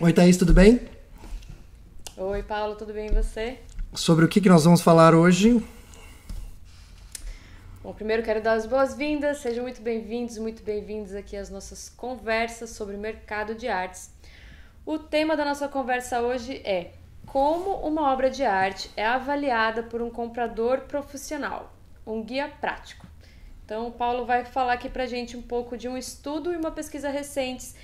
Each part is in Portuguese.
Oi, Thaís, tudo bem? Oi, Paulo, tudo bem e você? Sobre o que, que nós vamos falar hoje? Bom, primeiro quero dar as boas-vindas, sejam muito bem-vindos, muito bem-vindos aqui às nossas conversas sobre o mercado de artes. O tema da nossa conversa hoje é como uma obra de arte é avaliada por um comprador profissional, um guia prático. Então, o Paulo vai falar aqui pra gente um pouco de um estudo e uma pesquisa recentes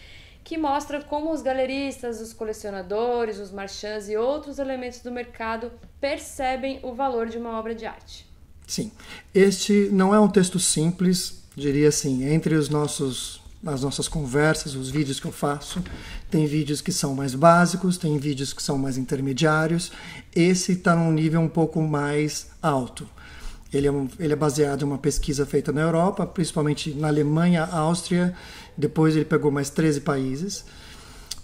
que mostra como os galeristas, os colecionadores, os marchands e outros elementos do mercado percebem o valor de uma obra de arte. Sim, este não é um texto simples, diria assim, entre os nossos as nossas conversas, os vídeos que eu faço, tem vídeos que são mais básicos, tem vídeos que são mais intermediários. Esse está num nível um pouco mais alto. Ele é, um, ele é baseado em uma pesquisa feita na Europa, principalmente na Alemanha, Áustria depois ele pegou mais 13 países.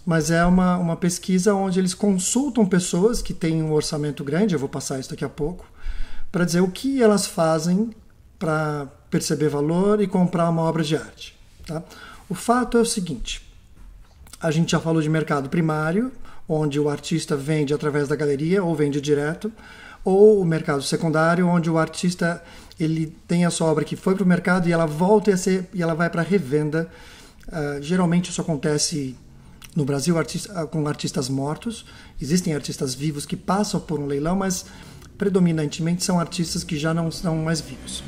Mas é uma, uma pesquisa onde eles consultam pessoas que têm um orçamento grande, eu vou passar isso daqui a pouco, para dizer o que elas fazem para perceber valor e comprar uma obra de arte. Tá? O fato é o seguinte: a gente já falou de mercado primário, onde o artista vende através da galeria ou vende direto, ou o mercado secundário, onde o artista ele tem a sua obra que foi para o mercado e ela volta e, ser, e ela vai para revenda Uh, geralmente isso acontece no Brasil artista, ah, com artistas mortos. Existem artistas vivos que passam por um leilão, mas predominantemente são artistas que já não são mais vivos.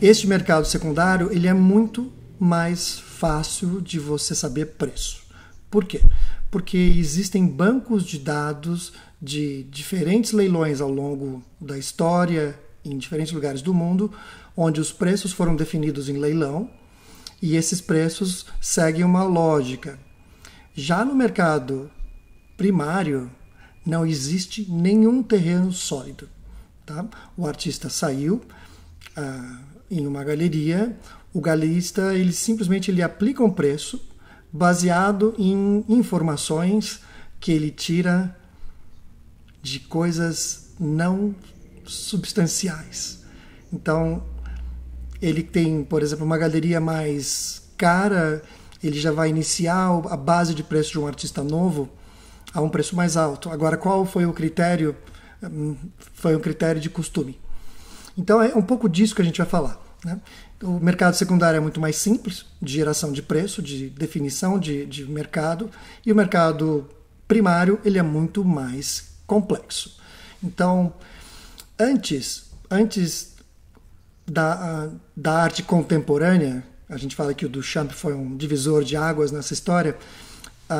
Este mercado secundário ele é muito mais fácil de você saber preço. Por quê? Porque existem bancos de dados de diferentes leilões ao longo da história em diferentes lugares do mundo, onde os preços foram definidos em leilão e esses preços seguem uma lógica. Já no mercado primário, não existe nenhum terreno sólido. Tá? O artista saiu ah, em uma galeria, o galerista ele simplesmente ele aplica um preço baseado em informações que ele tira de coisas não substanciais. Então, ele tem, por exemplo, uma galeria mais cara, ele já vai iniciar a base de preço de um artista novo a um preço mais alto. Agora, qual foi o critério? Hum, foi um critério de costume. Então, é um pouco disso que a gente vai falar. Né? O mercado secundário é muito mais simples de geração de preço, de definição de, de mercado, e o mercado primário ele é muito mais complexo. Então, antes, antes da, da arte contemporânea, a gente fala que o Duchamp foi um divisor de águas nessa história,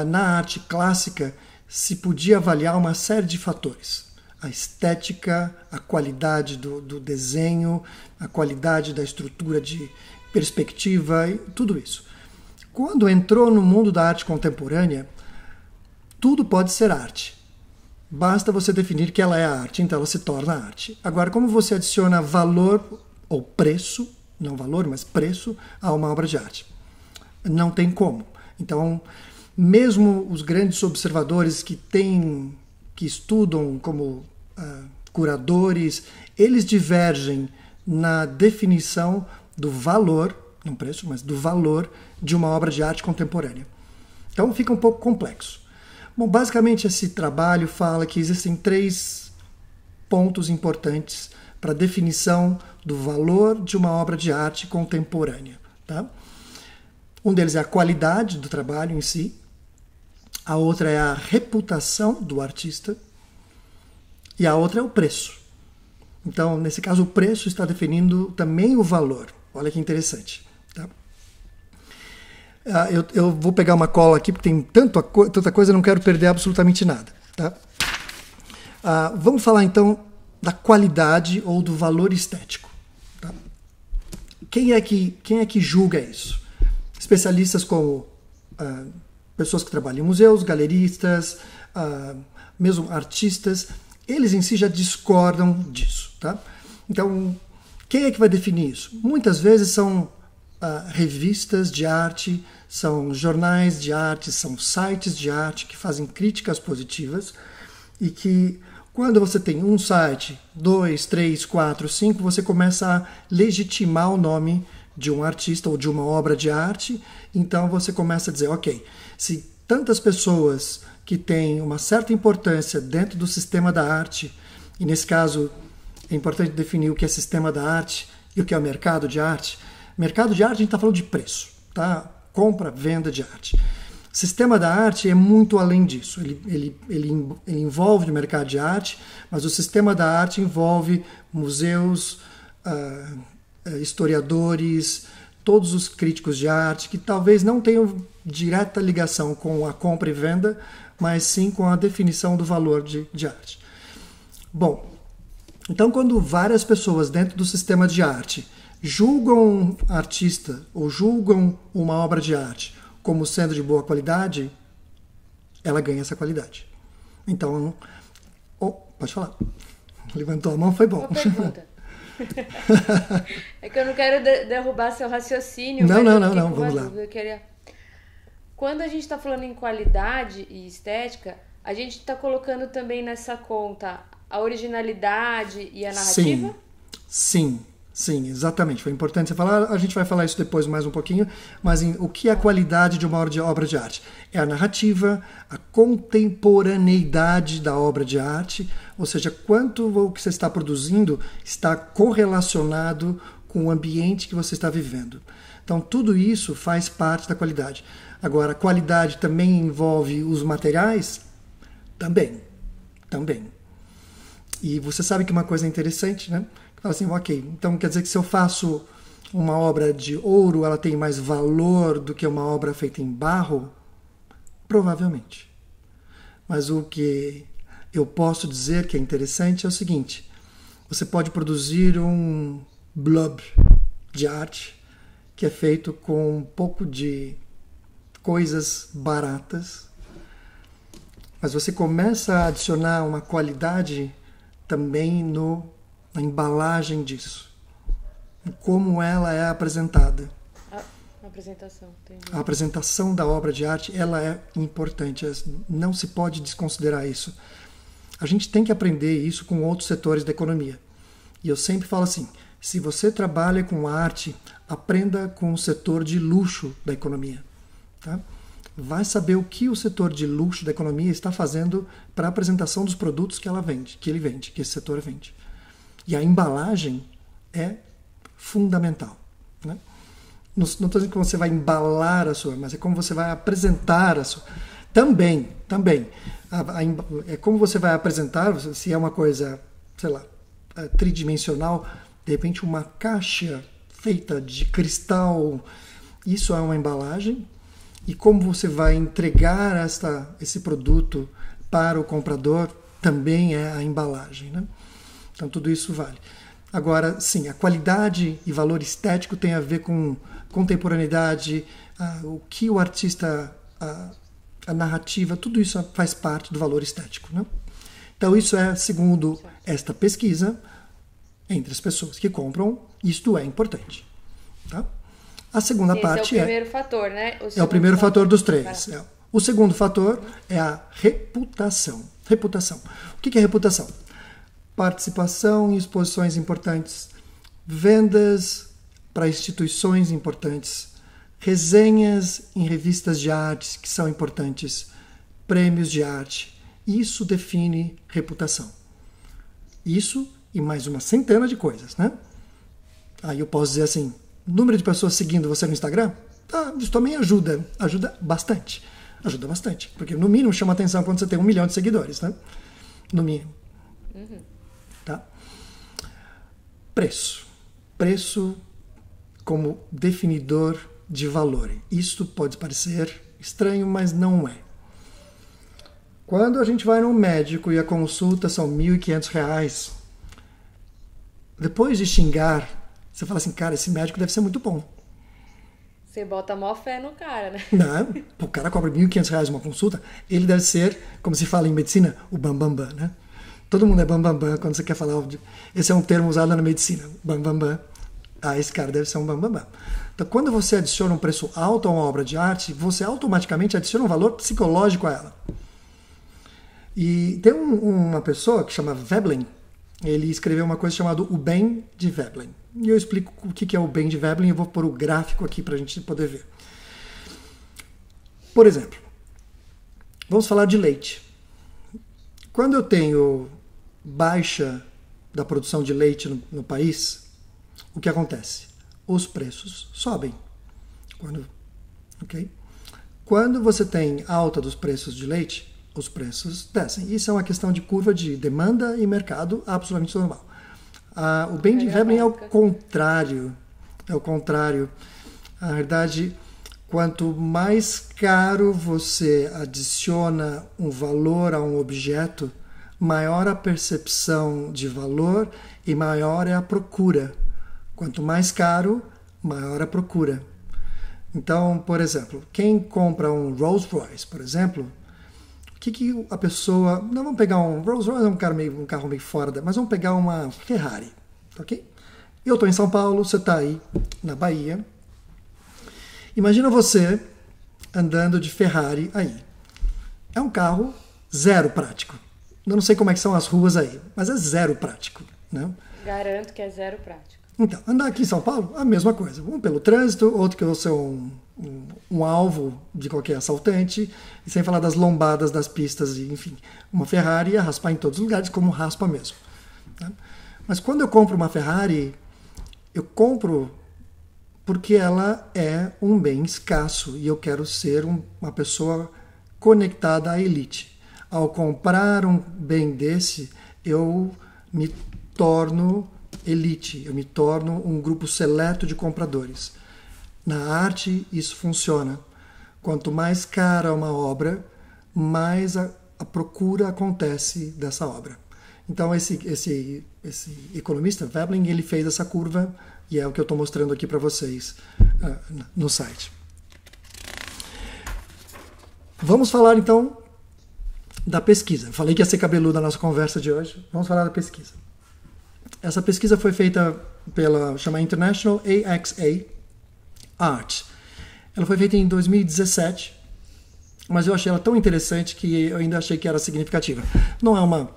na arte clássica se podia avaliar uma série de fatores. A estética, a qualidade do, do desenho, a qualidade da estrutura de perspectiva, tudo isso. Quando entrou no mundo da arte contemporânea, tudo pode ser arte. Basta você definir que ela é arte, então ela se torna arte. Agora, como você adiciona valor ou preço, não valor, mas preço, a uma obra de arte. Não tem como. Então, mesmo os grandes observadores que têm, que estudam como uh, curadores, eles divergem na definição do valor, não preço, mas do valor de uma obra de arte contemporânea. Então fica um pouco complexo. Bom, basicamente esse trabalho fala que existem três pontos importantes para definição do valor de uma obra de arte contemporânea. Tá? Um deles é a qualidade do trabalho em si, a outra é a reputação do artista e a outra é o preço. Então, nesse caso, o preço está definindo também o valor. Olha que interessante. Tá? Ah, eu, eu, vou pegar uma cola aqui, porque tem tanto, tanta coisa, não quero perder absolutamente nada. Tá? Ah, vamos falar então da qualidade ou do valor estético quem é que, quem é que julga isso? Especialistas como ah, pessoas que trabalham em museus, galeristas, ah, mesmo artistas, eles em si já discordam disso. Tá? Então, quem é que vai definir isso? Muitas vezes são ah, revistas de arte, são jornais de arte, são sites de arte que fazem críticas positivas e que quando você tem um site, dois, três, quatro, cinco, você começa a legitimar o nome de um artista ou de uma obra de arte. Então você começa a dizer, ok, se tantas pessoas que têm uma certa importância dentro do sistema da arte, e nesse caso é importante definir o que é sistema da arte e o que é o mercado de arte. Mercado de arte a gente está falando de preço, tá? Compra, venda de arte. O sistema da arte é muito além disso. Ele, ele, ele, ele envolve o mercado de arte, mas o sistema da arte envolve museus, uh, historiadores, todos os críticos de arte, que talvez não tenham direta ligação com a compra e venda, mas sim com a definição do valor de, de arte. Bom, então quando várias pessoas dentro do sistema de arte julgam um artista ou julgam uma obra de arte como sendo de boa qualidade, ela ganha essa qualidade. Então, oh, pode falar. Levantou a mão, foi bom. é que eu não quero de derrubar seu raciocínio. Não, não, não, não, vamos lá. Queria... Quando a gente está falando em qualidade e estética, a gente está colocando também nessa conta a originalidade e a narrativa? Sim, sim. Sim, exatamente. Foi importante você falar. A gente vai falar isso depois mais um pouquinho. Mas em, o que é a qualidade de uma obra de arte? É a narrativa, a contemporaneidade da obra de arte, ou seja, quanto o que você está produzindo está correlacionado com o ambiente que você está vivendo. Então, tudo isso faz parte da qualidade. Agora, a qualidade também envolve os materiais? Também. Também. E você sabe que uma coisa é interessante, né? Então, assim, ok, então quer dizer que se eu faço uma obra de ouro, ela tem mais valor do que uma obra feita em barro? Provavelmente. Mas o que eu posso dizer que é interessante é o seguinte: você pode produzir um blob de arte que é feito com um pouco de coisas baratas, mas você começa a adicionar uma qualidade também no na embalagem disso, em como ela é apresentada. A apresentação, entendi. a apresentação da obra de arte ela é importante, é, não se pode desconsiderar isso. A gente tem que aprender isso com outros setores da economia. E eu sempre falo assim: se você trabalha com arte, aprenda com o setor de luxo da economia. Tá? Vai saber o que o setor de luxo da economia está fazendo para a apresentação dos produtos que ela vende, que ele vende, que esse setor vende. E a embalagem é fundamental. Né? Não estou dizendo que você vai embalar a sua, mas é como você vai apresentar a sua. Também, também. A, a, é como você vai apresentar, se é uma coisa, sei lá, é, tridimensional, de repente uma caixa feita de cristal, isso é uma embalagem. E como você vai entregar esta, esse produto para o comprador também é a embalagem. Né? Então tudo isso vale. Agora, sim, a qualidade e valor estético tem a ver com contemporaneidade, o que o artista, a, a, narrativa, tudo isso faz parte do valor estético. Né? Então, isso é, segundo esta pesquisa, entre as pessoas que compram, isto é importante. Tá? A segunda Esse é parte é. o primeiro é, fator, né? O é o primeiro fator, fator dos três. É. O segundo fator é a reputação. Reputação. O que é reputação? participação em exposições importantes, vendas para instituições importantes, resenhas em revistas de arte que são importantes, prêmios de arte. Isso define reputação. Isso e mais uma centena de coisas, né? Aí eu posso dizer assim: número de pessoas seguindo você no Instagram? Ah, isso também ajuda, ajuda bastante. Ajuda bastante, porque no mínimo chama atenção quando você tem um milhão de seguidores, né? No mínimo. Uhum preço. Preço como definidor de valor. Isto pode parecer estranho, mas não é. Quando a gente vai no médico e a consulta são R$ 1.500, depois de xingar, você fala assim, cara, esse médico deve ser muito bom. Você bota mó fé no cara, né? Não, o cara cobra R$ 1.500 uma consulta, ele deve ser, como se fala em medicina, o bambambam, bam, bam, né? Todo mundo é bambambam bam, bam, quando você quer falar. Esse é um termo usado na medicina, bambambam. Bam, bam. Ah, esse cara deve ser um bambambam. Bam, bam. Então, quando você adiciona um preço alto a uma obra de arte, você automaticamente adiciona um valor psicológico a ela. E tem um, uma pessoa que chama Veblen, ele escreveu uma coisa chamada O Bem de Veblen. E eu explico o que é o bem de Veblen, eu vou pôr o gráfico aqui para a gente poder ver. Por exemplo, vamos falar de leite. Quando eu tenho baixa da produção de leite no, no país, o que acontece? Os preços sobem. Quando, okay? Quando você tem alta dos preços de leite, os preços descem. Isso é uma questão de curva de demanda e mercado absolutamente normal. Ah, o bem de Weber é, é, é o contrário. É o contrário. Na verdade, quanto mais caro você adiciona um valor a um objeto, maior a percepção de valor e maior é a procura. Quanto mais caro, maior a procura. Então, por exemplo, quem compra um Rolls Royce, por exemplo, o que, que a pessoa. Não vamos pegar um. Rolls Royce é um carro meio, um carro meio fora, da, mas vamos pegar uma Ferrari, ok? Eu estou em São Paulo, você está aí na Bahia. Imagina você andando de Ferrari aí. É um carro zero prático. Eu não sei como é que são as ruas aí, mas é zero prático. Né? Garanto que é zero prático. Então, andar aqui em São Paulo, a mesma coisa. Um pelo trânsito, outro que eu sou um, um, um alvo de qualquer assaltante, e sem falar das lombadas das pistas, e, enfim, uma Ferrari a raspar em todos os lugares, como raspa mesmo. Né? Mas quando eu compro uma Ferrari, eu compro porque ela é um bem escasso e eu quero ser um, uma pessoa conectada à elite ao comprar um bem desse, eu me torno elite, eu me torno um grupo seleto de compradores. Na arte, isso funciona. Quanto mais cara uma obra, mais a, a procura acontece dessa obra. Então esse, esse, esse economista Veblen ele fez essa curva e é o que eu estou mostrando aqui para vocês uh, no site. Vamos falar então da pesquisa. falei que ia ser cabeludo na nossa conversa de hoje. Vamos falar da pesquisa. Essa pesquisa foi feita pela chama International AXA Art. Ela foi feita em 2017, mas eu achei ela tão interessante que eu ainda achei que era significativa. Não é uma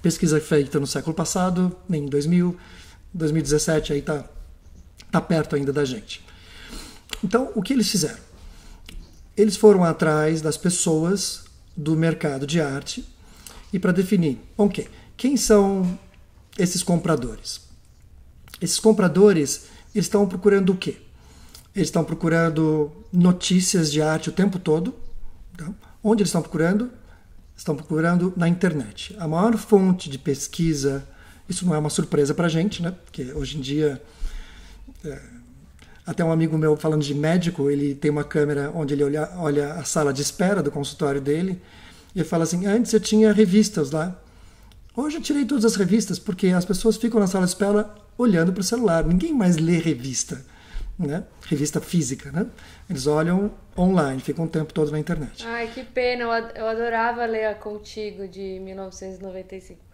pesquisa feita no século passado, nem em 2000, 2017 aí tá tá perto ainda da gente. Então, o que eles fizeram? Eles foram atrás das pessoas do mercado de arte e para definir, ok, quem são esses compradores? Esses compradores estão procurando o quê? Eles estão procurando notícias de arte o tempo todo. Tá? onde eles estão procurando? Estão procurando na internet. A maior fonte de pesquisa, isso não é uma surpresa para a gente, né? Porque hoje em dia é, até um amigo meu falando de médico, ele tem uma câmera onde ele olha, olha a sala de espera do consultório dele e fala assim: antes eu tinha revistas lá. Hoje eu tirei todas as revistas porque as pessoas ficam na sala de espera olhando para o celular. Ninguém mais lê revista, né? Revista física, né? Eles olham online, ficam o tempo todo na internet. Ai, que pena. Eu adorava ler a Contigo de 1995.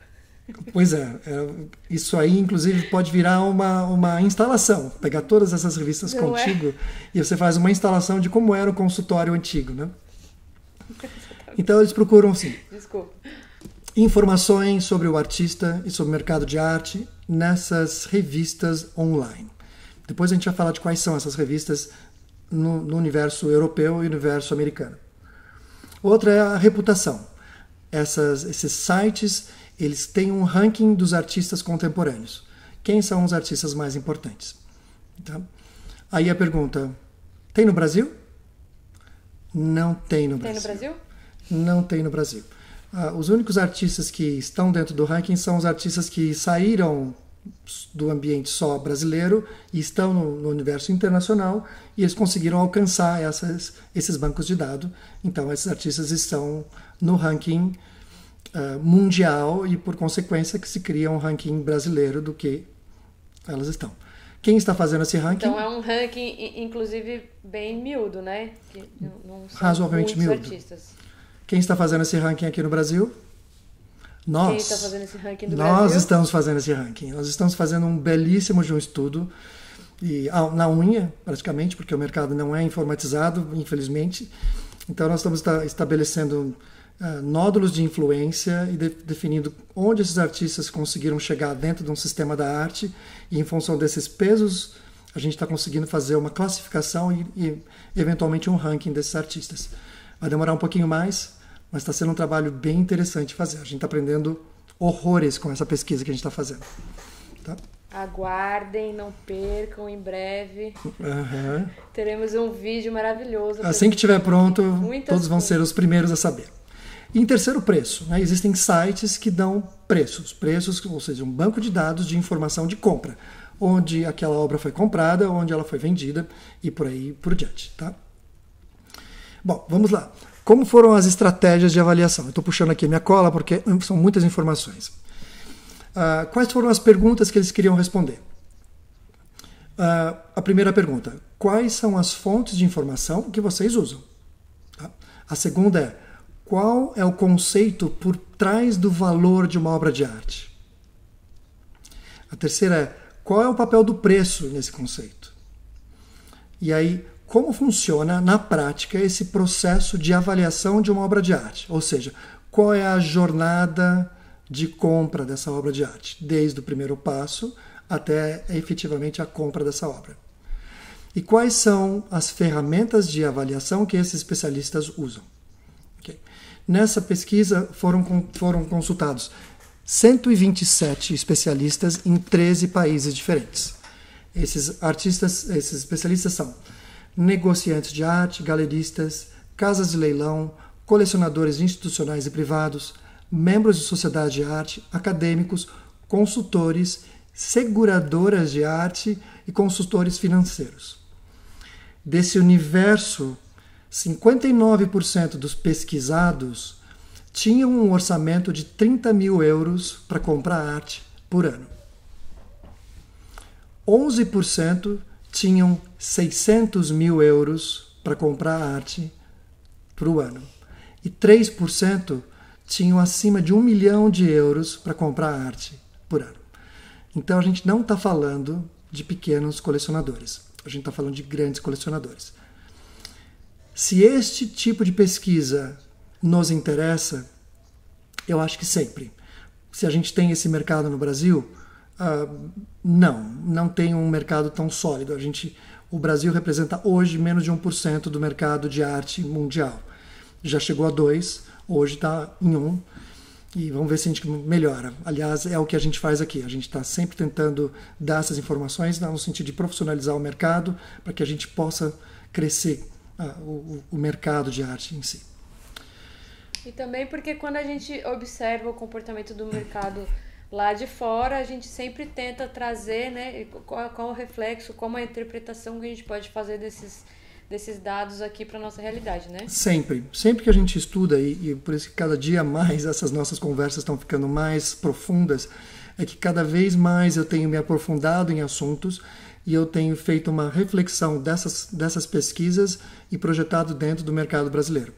Pois é, é, isso aí inclusive pode virar uma, uma instalação, pegar todas essas revistas Não é? contigo é? e você faz uma instalação de como era o consultório antigo, né? Então eles procuram sim. Desculpa. Informações sobre o artista e sobre o mercado de arte nessas revistas online. Depois a gente vai falar de quais são essas revistas no, no universo europeu e universo americano. Outra é a reputação. Essas, esses sites eles têm um ranking dos artistas contemporâneos. Quem são os artistas mais importantes? Então, Aí a pergunta: tem no Brasil? Não tem no Brasil. Tem no Brasil? Não tem no Brasil. Ah, os únicos artistas que estão dentro do ranking são os artistas que saíram do ambiente só brasileiro e estão no, no universo internacional e eles conseguiram alcançar essas, esses bancos de dados. Então, esses artistas estão no ranking uh, mundial e, por consequência, que se cria um ranking brasileiro do que elas estão. Quem está fazendo esse ranking? Então é um ranking, inclusive, bem miúdo, né? Que não são Razoavelmente miúdo. Artistas. Quem está fazendo esse ranking aqui no Brasil? Nós. Quem está fazendo esse ranking do nós Brasil? estamos fazendo esse ranking. Nós estamos fazendo um belíssimo de um estudo e na unha, praticamente, porque o mercado não é informatizado, infelizmente. Então nós estamos estabelecendo é, nódulos de influência e de, definindo onde esses artistas conseguiram chegar dentro de um sistema da arte e em função desses pesos a gente está conseguindo fazer uma classificação e, e, eventualmente um ranking desses artistas. Vai demorar um pouquinho mais, mas está sendo um trabalho bem interessante fazer. A gente está aprendendo horrores com essa pesquisa que a gente está fazendo. Tá? Aguardem, não percam, em breve uhum. teremos um vídeo maravilhoso. Assim que estiver pronto, todos coisas. vão ser os primeiros a saber em terceiro, preço. Né? Existem sites que dão preços, preços, ou seja, um banco de dados de informação de compra, onde aquela obra foi comprada, onde ela foi vendida e por aí por diante. Tá? Bom, vamos lá. Como foram as estratégias de avaliação? Estou puxando aqui a minha cola porque são muitas informações. Uh, quais foram as perguntas que eles queriam responder? Uh, a primeira pergunta: quais são as fontes de informação que vocês usam? Tá? A segunda é qual é o conceito por trás do valor de uma obra de arte. A terceira é qual é o papel do preço nesse conceito. E aí, como funciona na prática esse processo de avaliação de uma obra de arte? Ou seja, qual é a jornada de compra dessa obra de arte, desde o primeiro passo até efetivamente a compra dessa obra? E quais são as ferramentas de avaliação que esses especialistas usam? Okay. Nessa pesquisa foram, foram consultados 127 especialistas em 13 países diferentes. Esses artistas, esses especialistas são negociantes de arte, galeristas, casas de leilão, colecionadores institucionais e privados, membros de sociedade de arte, acadêmicos, consultores, seguradoras de arte e consultores financeiros. Desse universo 59% dos pesquisados tinham um orçamento de 30 mil euros para comprar arte por ano. 11% tinham 600 mil euros para comprar arte por ano. E 3% tinham acima de um milhão de euros para comprar arte por ano. Então a gente não está falando de pequenos colecionadores, a gente está falando de grandes colecionadores. Se este tipo de pesquisa nos interessa, eu acho que sempre. Se a gente tem esse mercado no Brasil, uh, não, não tem um mercado tão sólido. A gente, o Brasil representa hoje menos de 1% do mercado de arte mundial. Já chegou a 2%, hoje está em 1%. E vamos ver se a gente melhora. Aliás, é o que a gente faz aqui. A gente está sempre tentando dar essas informações no sentido de profissionalizar o mercado para que a gente possa crescer ah, o, o mercado de arte em si. E também porque quando a gente observa o comportamento do mercado lá de fora, a gente sempre tenta trazer, né, qual, qual o reflexo, como a interpretação que a gente pode fazer desses desses dados aqui para nossa realidade, né? Sempre, sempre que a gente estuda e, e, por isso que cada dia mais essas nossas conversas estão ficando mais profundas, é que cada vez mais eu tenho me aprofundado em assuntos e eu tenho feito uma reflexão dessas dessas pesquisas e projetado dentro do mercado brasileiro.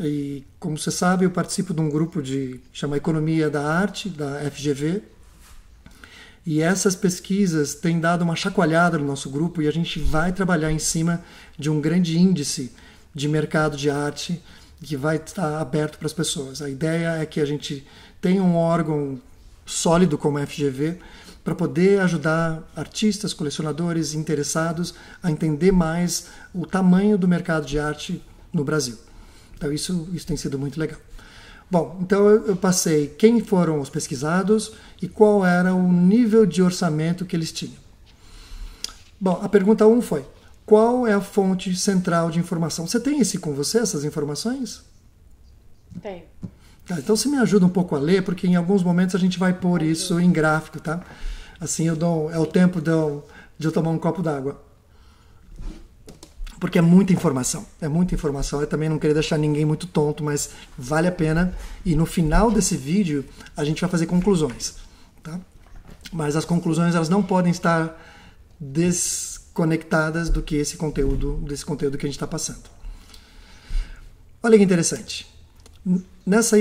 E como você sabe, eu participo de um grupo de chama Economia da Arte, da FGV. E essas pesquisas têm dado uma chacoalhada no nosso grupo e a gente vai trabalhar em cima de um grande índice de mercado de arte que vai estar aberto para as pessoas. A ideia é que a gente tenha um órgão sólido como a FGV para poder ajudar artistas, colecionadores interessados a entender mais o tamanho do mercado de arte no Brasil. Então isso, isso tem sido muito legal. Bom, então eu, passei quem foram os pesquisados e qual era o nível de orçamento que eles tinham. Bom, a pergunta 1 um foi: qual é a fonte central de informação? Você tem esse com você, essas informações? Tenho. Tá, então você me ajuda um pouco a ler, porque em alguns momentos a gente vai pôr isso em gráfico, tá? Assim eu dou, é o tempo de eu, de eu tomar um copo d'água. Porque é muita informação, é muita informação. Eu também não queria deixar ninguém muito tonto, mas vale a pena. E no final desse vídeo a gente vai fazer conclusões, tá? Mas as conclusões elas não podem estar desconectadas do que esse conteúdo, desse conteúdo que a gente está passando. Olha que interessante. Nessa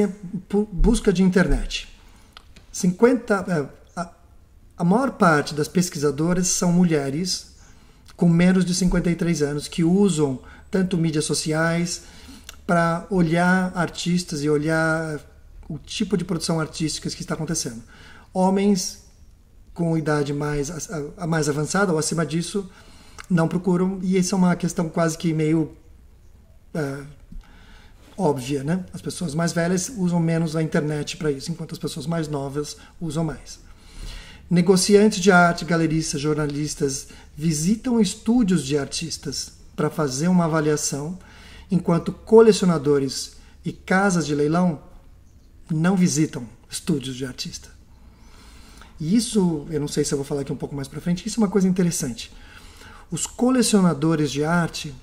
busca de internet, 50, a maior parte das pesquisadoras são mulheres com menos de 53 anos que usam tanto mídias sociais para olhar artistas e olhar o tipo de produção artística que está acontecendo. Homens com idade mais, mais avançada ou acima disso não procuram, e isso é uma questão quase que meio é, óbvia, né? As pessoas mais velhas usam menos a internet para isso, enquanto as pessoas mais novas usam mais. Negociantes de arte, galeristas, jornalistas visitam estúdios de artistas para fazer uma avaliação, enquanto colecionadores e casas de leilão não visitam estúdios de artista. E isso, eu não sei se eu vou falar aqui um pouco mais para frente, isso é uma coisa interessante. Os colecionadores de arte,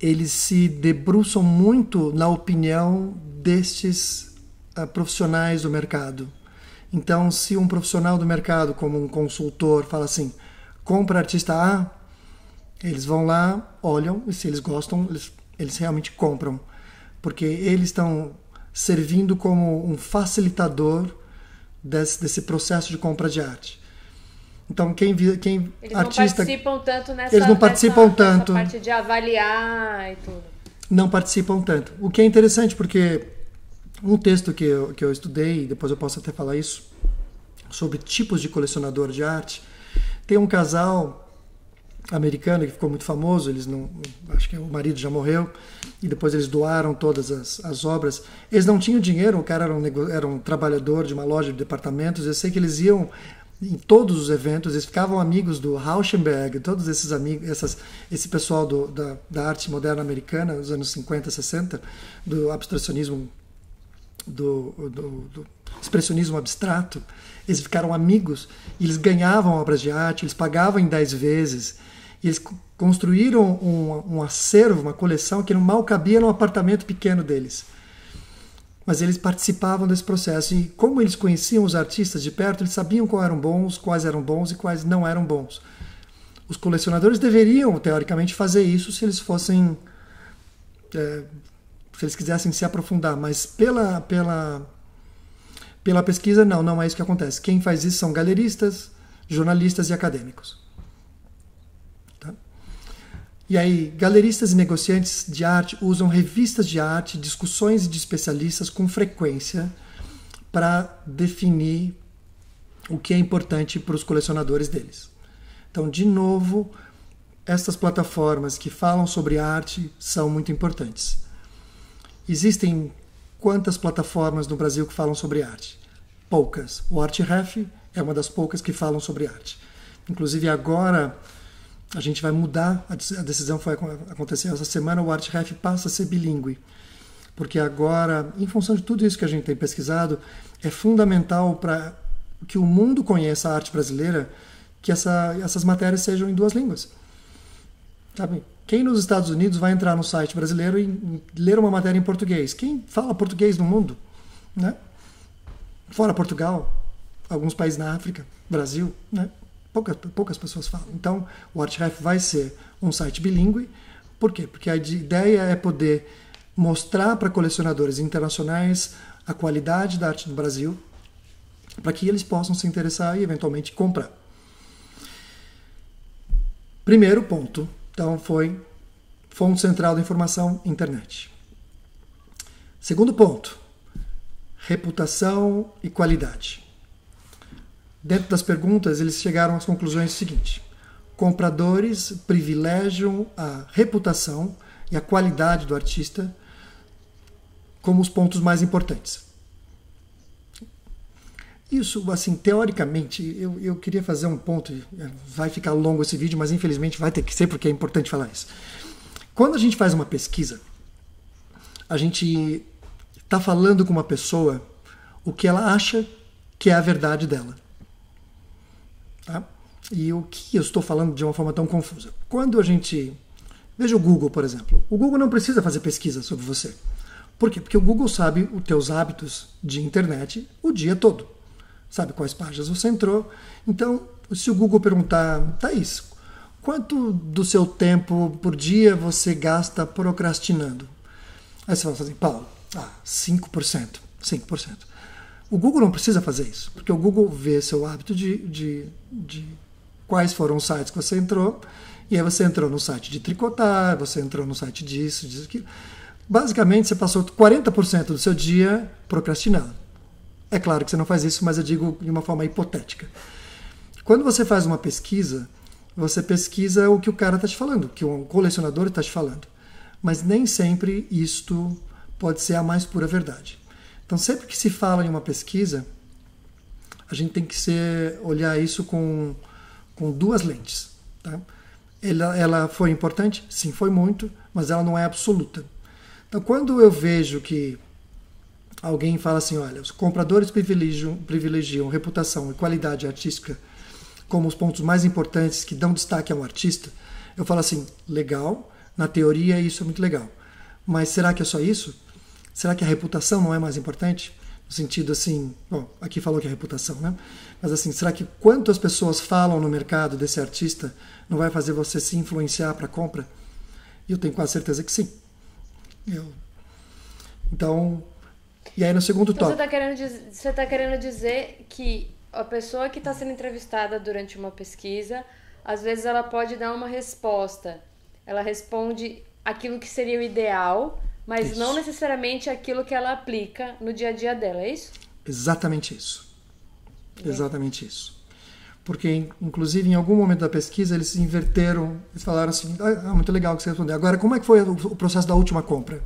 eles se debruçam muito na opinião destes uh, profissionais do mercado então, se um profissional do mercado, como um consultor, fala assim, compra artista A, eles vão lá, olham e se eles gostam, eles, eles realmente compram, porque eles estão servindo como um facilitador desse, desse processo de compra de arte. Então quem quem eles artista não participam tanto nessa eles não participam nessa, tanto nessa parte de avaliar e tudo não participam tanto. O que é interessante porque um texto que eu, que eu estudei, depois eu posso até falar isso, sobre tipos de colecionador de arte. Tem um casal americano que ficou muito famoso, eles não, acho que o marido já morreu, e depois eles doaram todas as, as obras. Eles não tinham dinheiro, o cara era um, era um trabalhador de uma loja de departamentos, eu sei que eles iam em todos os eventos, eles ficavam amigos do Rauschenberg, todos esses amigos, essas, esse pessoal do, da, da arte moderna americana, dos anos 50, 60, do abstracionismo do, do, do expressionismo abstrato, eles ficaram amigos, eles ganhavam obras de arte, eles pagavam em dez vezes, eles construíram um, um, acervo, uma coleção que mal cabia num apartamento pequeno deles. Mas eles participavam desse processo e como eles conheciam os artistas de perto, eles sabiam quais eram bons, quais eram bons e quais não eram bons. Os colecionadores deveriam, teoricamente, fazer isso se eles fossem é, se eles quisessem se aprofundar, mas pela, pela, pela pesquisa, não, não é isso que acontece. Quem faz isso são galeristas, jornalistas e acadêmicos. Tá? E aí, galeristas e negociantes de arte usam revistas de arte, discussões de especialistas com frequência para definir o que é importante para os colecionadores deles. Então, de novo, estas plataformas que falam sobre arte são muito importantes. Existem quantas plataformas no Brasil que falam sobre arte? Poucas. O ArtRef é uma das poucas que falam sobre arte. Inclusive agora a gente vai mudar, a decisão foi acontecer essa semana, o ArtRef passa a ser bilíngue. Porque agora, em função de tudo isso que a gente tem pesquisado, é fundamental para que o mundo conheça a arte brasileira que essa, essas matérias sejam em duas línguas. Sabe? Quem nos Estados Unidos vai entrar no site brasileiro e ler uma matéria em português? Quem fala português no mundo? Né? Fora Portugal, alguns países na África, Brasil, né? poucas, poucas pessoas falam. Então, o ArtRef vai ser um site bilíngue. Por quê? Porque a ideia é poder mostrar para colecionadores internacionais a qualidade da arte do Brasil, para que eles possam se interessar e eventualmente comprar. Primeiro ponto, então foi fonte central da informação, internet. Segundo ponto, reputação e qualidade. Dentro das perguntas, eles chegaram às conclusões seguintes: compradores privilegiam a reputação e a qualidade do artista como os pontos mais importantes. Isso, assim, teoricamente, eu, eu queria fazer um ponto, é, vai ficar longo esse vídeo, mas infelizmente vai ter que ser porque é importante falar isso. Quando a gente faz uma pesquisa, a gente está falando com uma pessoa o que ela acha que é a verdade dela. Tá? E o que eu estou falando de uma forma tão confusa? Quando a gente. Veja o Google, por exemplo. O Google não precisa fazer pesquisa sobre você. Por quê? Porque o Google sabe os teus hábitos de internet o dia todo sabe quais páginas você entrou. Então, se o Google perguntar, Thaís, tá quanto do seu tempo por dia você gasta procrastinando? Aí você vai assim, Paulo, ah, 5%. 5%. O Google não precisa fazer isso, porque o Google vê seu hábito de, de, de quais foram os sites que você entrou, e aí você entrou no site de tricotar, você entrou no site disso, disso, aquilo. Basicamente, você passou 40% do seu dia procrastinando. É claro que você não faz isso, mas eu digo de uma forma hipotética. Quando você faz uma pesquisa, você pesquisa o que o cara está te falando, o que o colecionador está te falando. Mas nem sempre isto pode ser a mais pura verdade. Então, sempre que se fala em uma pesquisa, a gente tem que ser, olhar isso com, com duas lentes. Tá? Ela, ela foi importante? Sim, foi muito, mas ela não é absoluta. Então, quando eu vejo que alguém fala assim: olha, os compradores privilegiam, privilegiam reputação e qualidade artística como os pontos mais importantes que dão destaque a um artista, eu falo assim: legal, na teoria isso é muito legal. Mas será que é só isso? Será que a reputação não é mais importante? No sentido assim, bom, aqui falou que é reputação, né? Mas assim, será que quanto as pessoas falam no mercado desse artista não vai fazer você se influenciar para compra? E eu tenho quase certeza que sim. Eu... Então, e aí no segundo então, Você tá, querendo dizer, você tá querendo dizer que a pessoa que está sendo entrevistada durante uma pesquisa, às vezes ela pode dar uma resposta. Ela responde aquilo que seria o ideal, mas isso. não necessariamente aquilo que ela aplica no dia a dia dela, é isso? Exatamente isso. É. Exatamente isso. Porque, inclusive, em algum momento da pesquisa, eles inverteram, eles falaram assim: ah, ah muito legal que você respondeu. Agora, como é que foi o processo da última compra?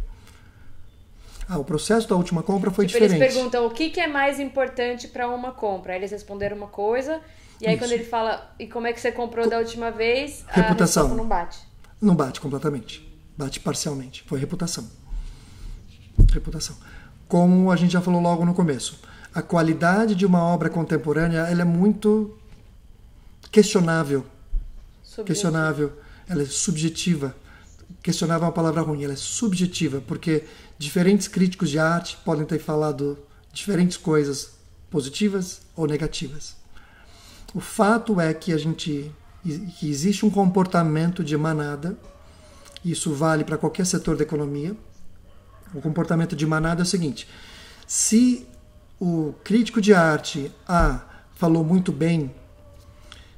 Ah, o processo da última compra foi tipo, diferente. Eles perguntam o que, que é mais importante para uma compra. Aí eles responderam uma coisa, e aí Isso. quando ele fala, e como é que você comprou da última vez, ah, reputação. não bate. Não bate completamente. Bate parcialmente. Foi reputação. Reputação. Como a gente já falou logo no começo, a qualidade de uma obra contemporânea ela é muito questionável. Questionável. Ela é subjetiva. Questionável é uma palavra ruim, ela é subjetiva, porque diferentes críticos de arte podem ter falado diferentes coisas, positivas ou negativas. O fato é que a gente que existe um comportamento de manada, isso vale para qualquer setor da economia. O comportamento de manada é o seguinte: se o crítico de arte A ah, falou muito bem,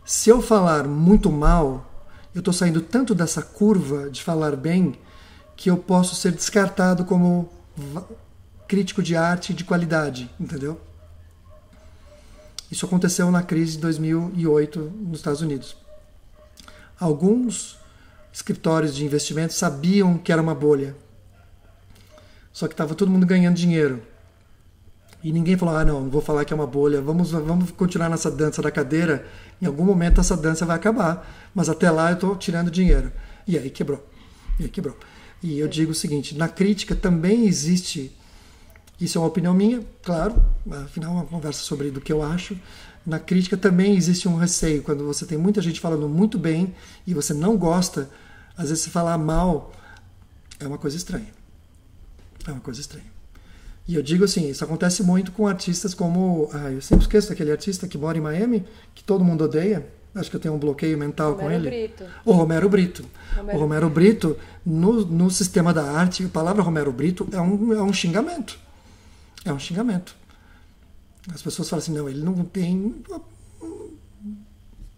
se eu falar muito mal, eu estou saindo tanto dessa curva de falar bem que eu posso ser descartado como crítico de arte de qualidade, entendeu? Isso aconteceu na crise de 2008 nos Estados Unidos. Alguns escritórios de investimento sabiam que era uma bolha, só que estava todo mundo ganhando dinheiro. E ninguém falou: ah, não, não vou falar que é uma bolha, vamos, vamos continuar nessa dança da cadeira. Em algum momento essa dança vai acabar, mas até lá eu estou tirando dinheiro. E aí quebrou. E aí quebrou. E eu digo o seguinte: na crítica também existe, isso é uma opinião minha, claro, afinal, uma conversa sobre do que eu acho. Na crítica também existe um receio, quando você tem muita gente falando muito bem e você não gosta, às vezes se falar mal é uma coisa estranha. É uma coisa estranha. E eu digo assim, isso acontece muito com artistas como. Ah, eu sempre esqueço daquele artista que mora em Miami, que todo mundo odeia, acho que eu tenho um bloqueio mental Romero com ele. Brito. O Romero Brito. Romero... O Romero Brito, no, no sistema da arte, a palavra Romero Brito é um, é um xingamento. É um xingamento. As pessoas falam assim, não, ele não tem.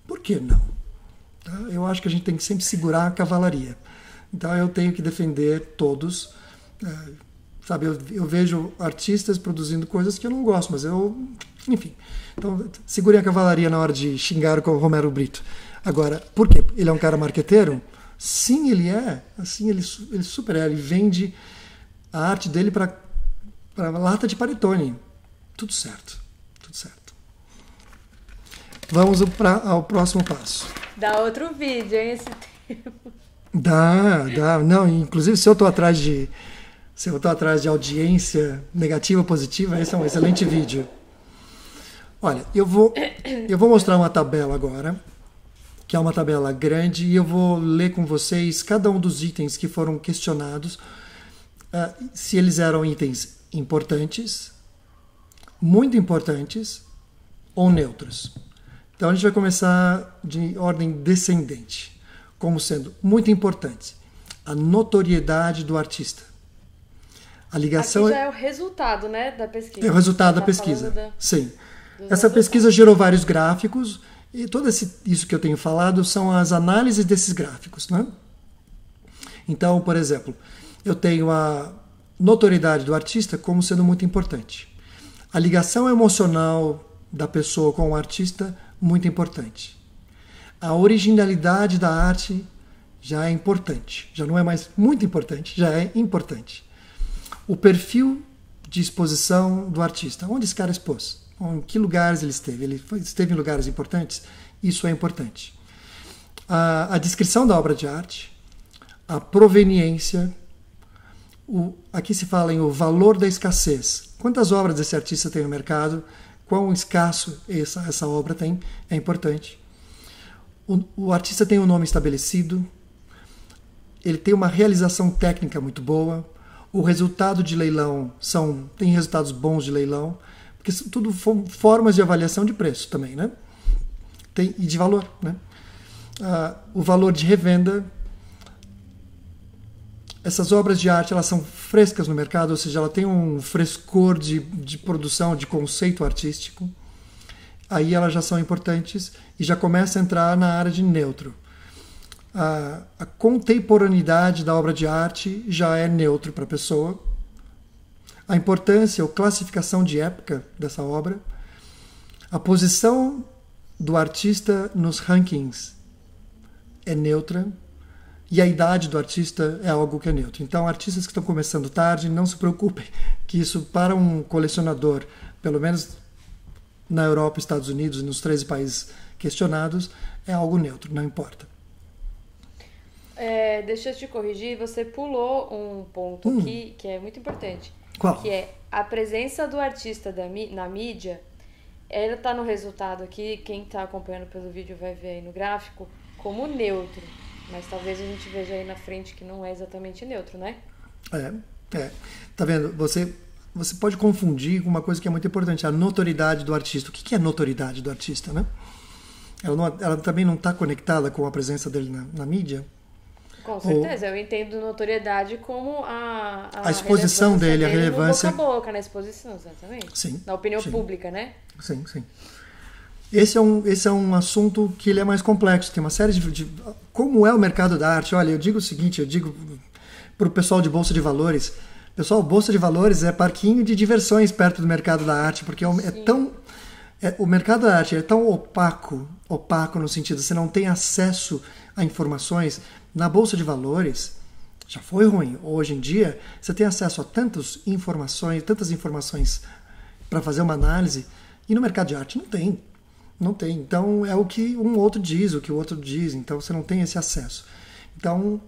Por que não? Tá? Eu acho que a gente tem que sempre segurar a cavalaria. Então eu tenho que defender todos. É, sabe, eu, eu, vejo artistas produzindo coisas que eu não gosto, mas eu, enfim. Então, segurem a cavalaria na hora de xingar com o Romero Brito. Agora, por quê? Ele é um cara marqueteiro? Sim, ele é. Assim, ele, ele super é. Ele vende a arte dele para para lata de paretone. Tudo certo. Tudo certo. Vamos pra, ao próximo passo. Dá outro vídeo, hein, esse tempo. Dá, dá. Não, inclusive se eu estou atrás de se eu estou atrás de audiência negativa ou positiva, esse é um excelente vídeo. Olha, eu vou, eu vou mostrar uma tabela agora, que é uma tabela grande, e eu vou ler com vocês cada um dos itens que foram questionados, uh, se eles eram itens importantes, muito importantes ou neutros. Então a gente vai começar de ordem descendente, como sendo muito importante a notoriedade do artista. A ligação Aqui é já é... é... o resultado, né, da pesquisa. É o resultado da tá pesquisa. Da... Sim. Essa pesquisa gerou vários gráficos e todo esse, isso que eu tenho falado são as análises desses gráficos, né? Então, por exemplo, eu tenho a notoriedade do artista como sendo muito importante. A ligação emocional da pessoa com o artista muito importante. A originalidade da arte já é importante, já não é mais muito importante, já é importante o perfil de exposição do artista. Onde esse cara expôs? Em que lugares ele esteve? Ele esteve em lugares importantes? Isso é importante. A, a, descrição da obra de arte, a proveniência, o, aqui se fala em o valor da escassez. Quantas obras desse artista tem no mercado? Quão escasso essa, essa obra tem? É importante. O, o artista tem um nome estabelecido, ele tem uma realização técnica muito boa, o resultado de leilão são tem resultados bons de leilão, porque são tudo formas de avaliação de preço também, né? Tem, e de valor, né? Ah, o valor de revenda. Essas obras de arte elas são frescas no mercado, ou seja, ela tem um frescor de, de produção, de conceito artístico. Aí elas já são importantes e já começa a entrar na área de neutro a, a contemporaneidade da obra de arte já é neutro para a pessoa. A importância ou classificação de época dessa obra, a posição do artista nos rankings é neutra e a idade do artista é algo que é neutro. Então, artistas que estão começando tarde, não se preocupem que isso para um colecionador, pelo menos na Europa, Estados Unidos e nos 13 países questionados, é algo neutro, não importa. É, deixa eu te corrigir, você pulou um ponto hum. aqui que é muito importante. Qual? Que é a presença do artista da, na mídia, ela tá no resultado aqui, quem tá acompanhando pelo vídeo vai ver aí no gráfico, como neutro. Mas talvez a gente veja aí na frente que não é exatamente neutro, né? É, é. Tá vendo? Você, você pode confundir com uma coisa que é muito importante, a notoriedade do artista. O que, que é notoriedade do artista, né? Ela, não, ela também não está conectada com a presença dele na, na mídia? Com certeza, eu entendo notoriedade como a, a, a exposição dele, a relevância. boca a boca, na exposição, exatamente. Sim. Na opinião sim. pública, né? Sim, sim. Esse é, um, esse é um assunto que ele é mais complexo, tem uma série de, de Como é o mercado da arte? Olha, eu digo o seguinte, eu digo para o pessoal de Bolsa de Valores, pessoal, Bolsa de Valores é parquinho de diversões perto do mercado da arte, porque é, é tão... É, o mercado da arte é tão opaco, opaco no sentido, você não tem acesso a informações, na bolsa de valores já foi ruim. Hoje em dia você tem acesso a tantas informações, tantas informações para fazer uma análise e no mercado de arte não tem. Não tem. Então é o que um outro diz, o que o outro diz. Então você não tem esse acesso. Então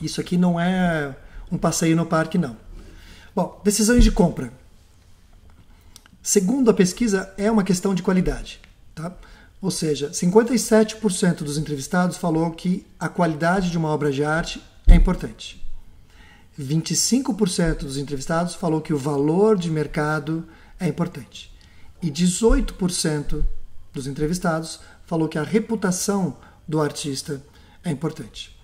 isso aqui não é um passeio no parque, não. Bom, decisões de compra. Segundo a pesquisa, é uma questão de qualidade. Tá? Ou seja, 57% dos entrevistados falou que a qualidade de uma obra de arte é importante. 25% dos entrevistados falou que o valor de mercado é importante. E 18% dos entrevistados falou que a reputação do artista é importante.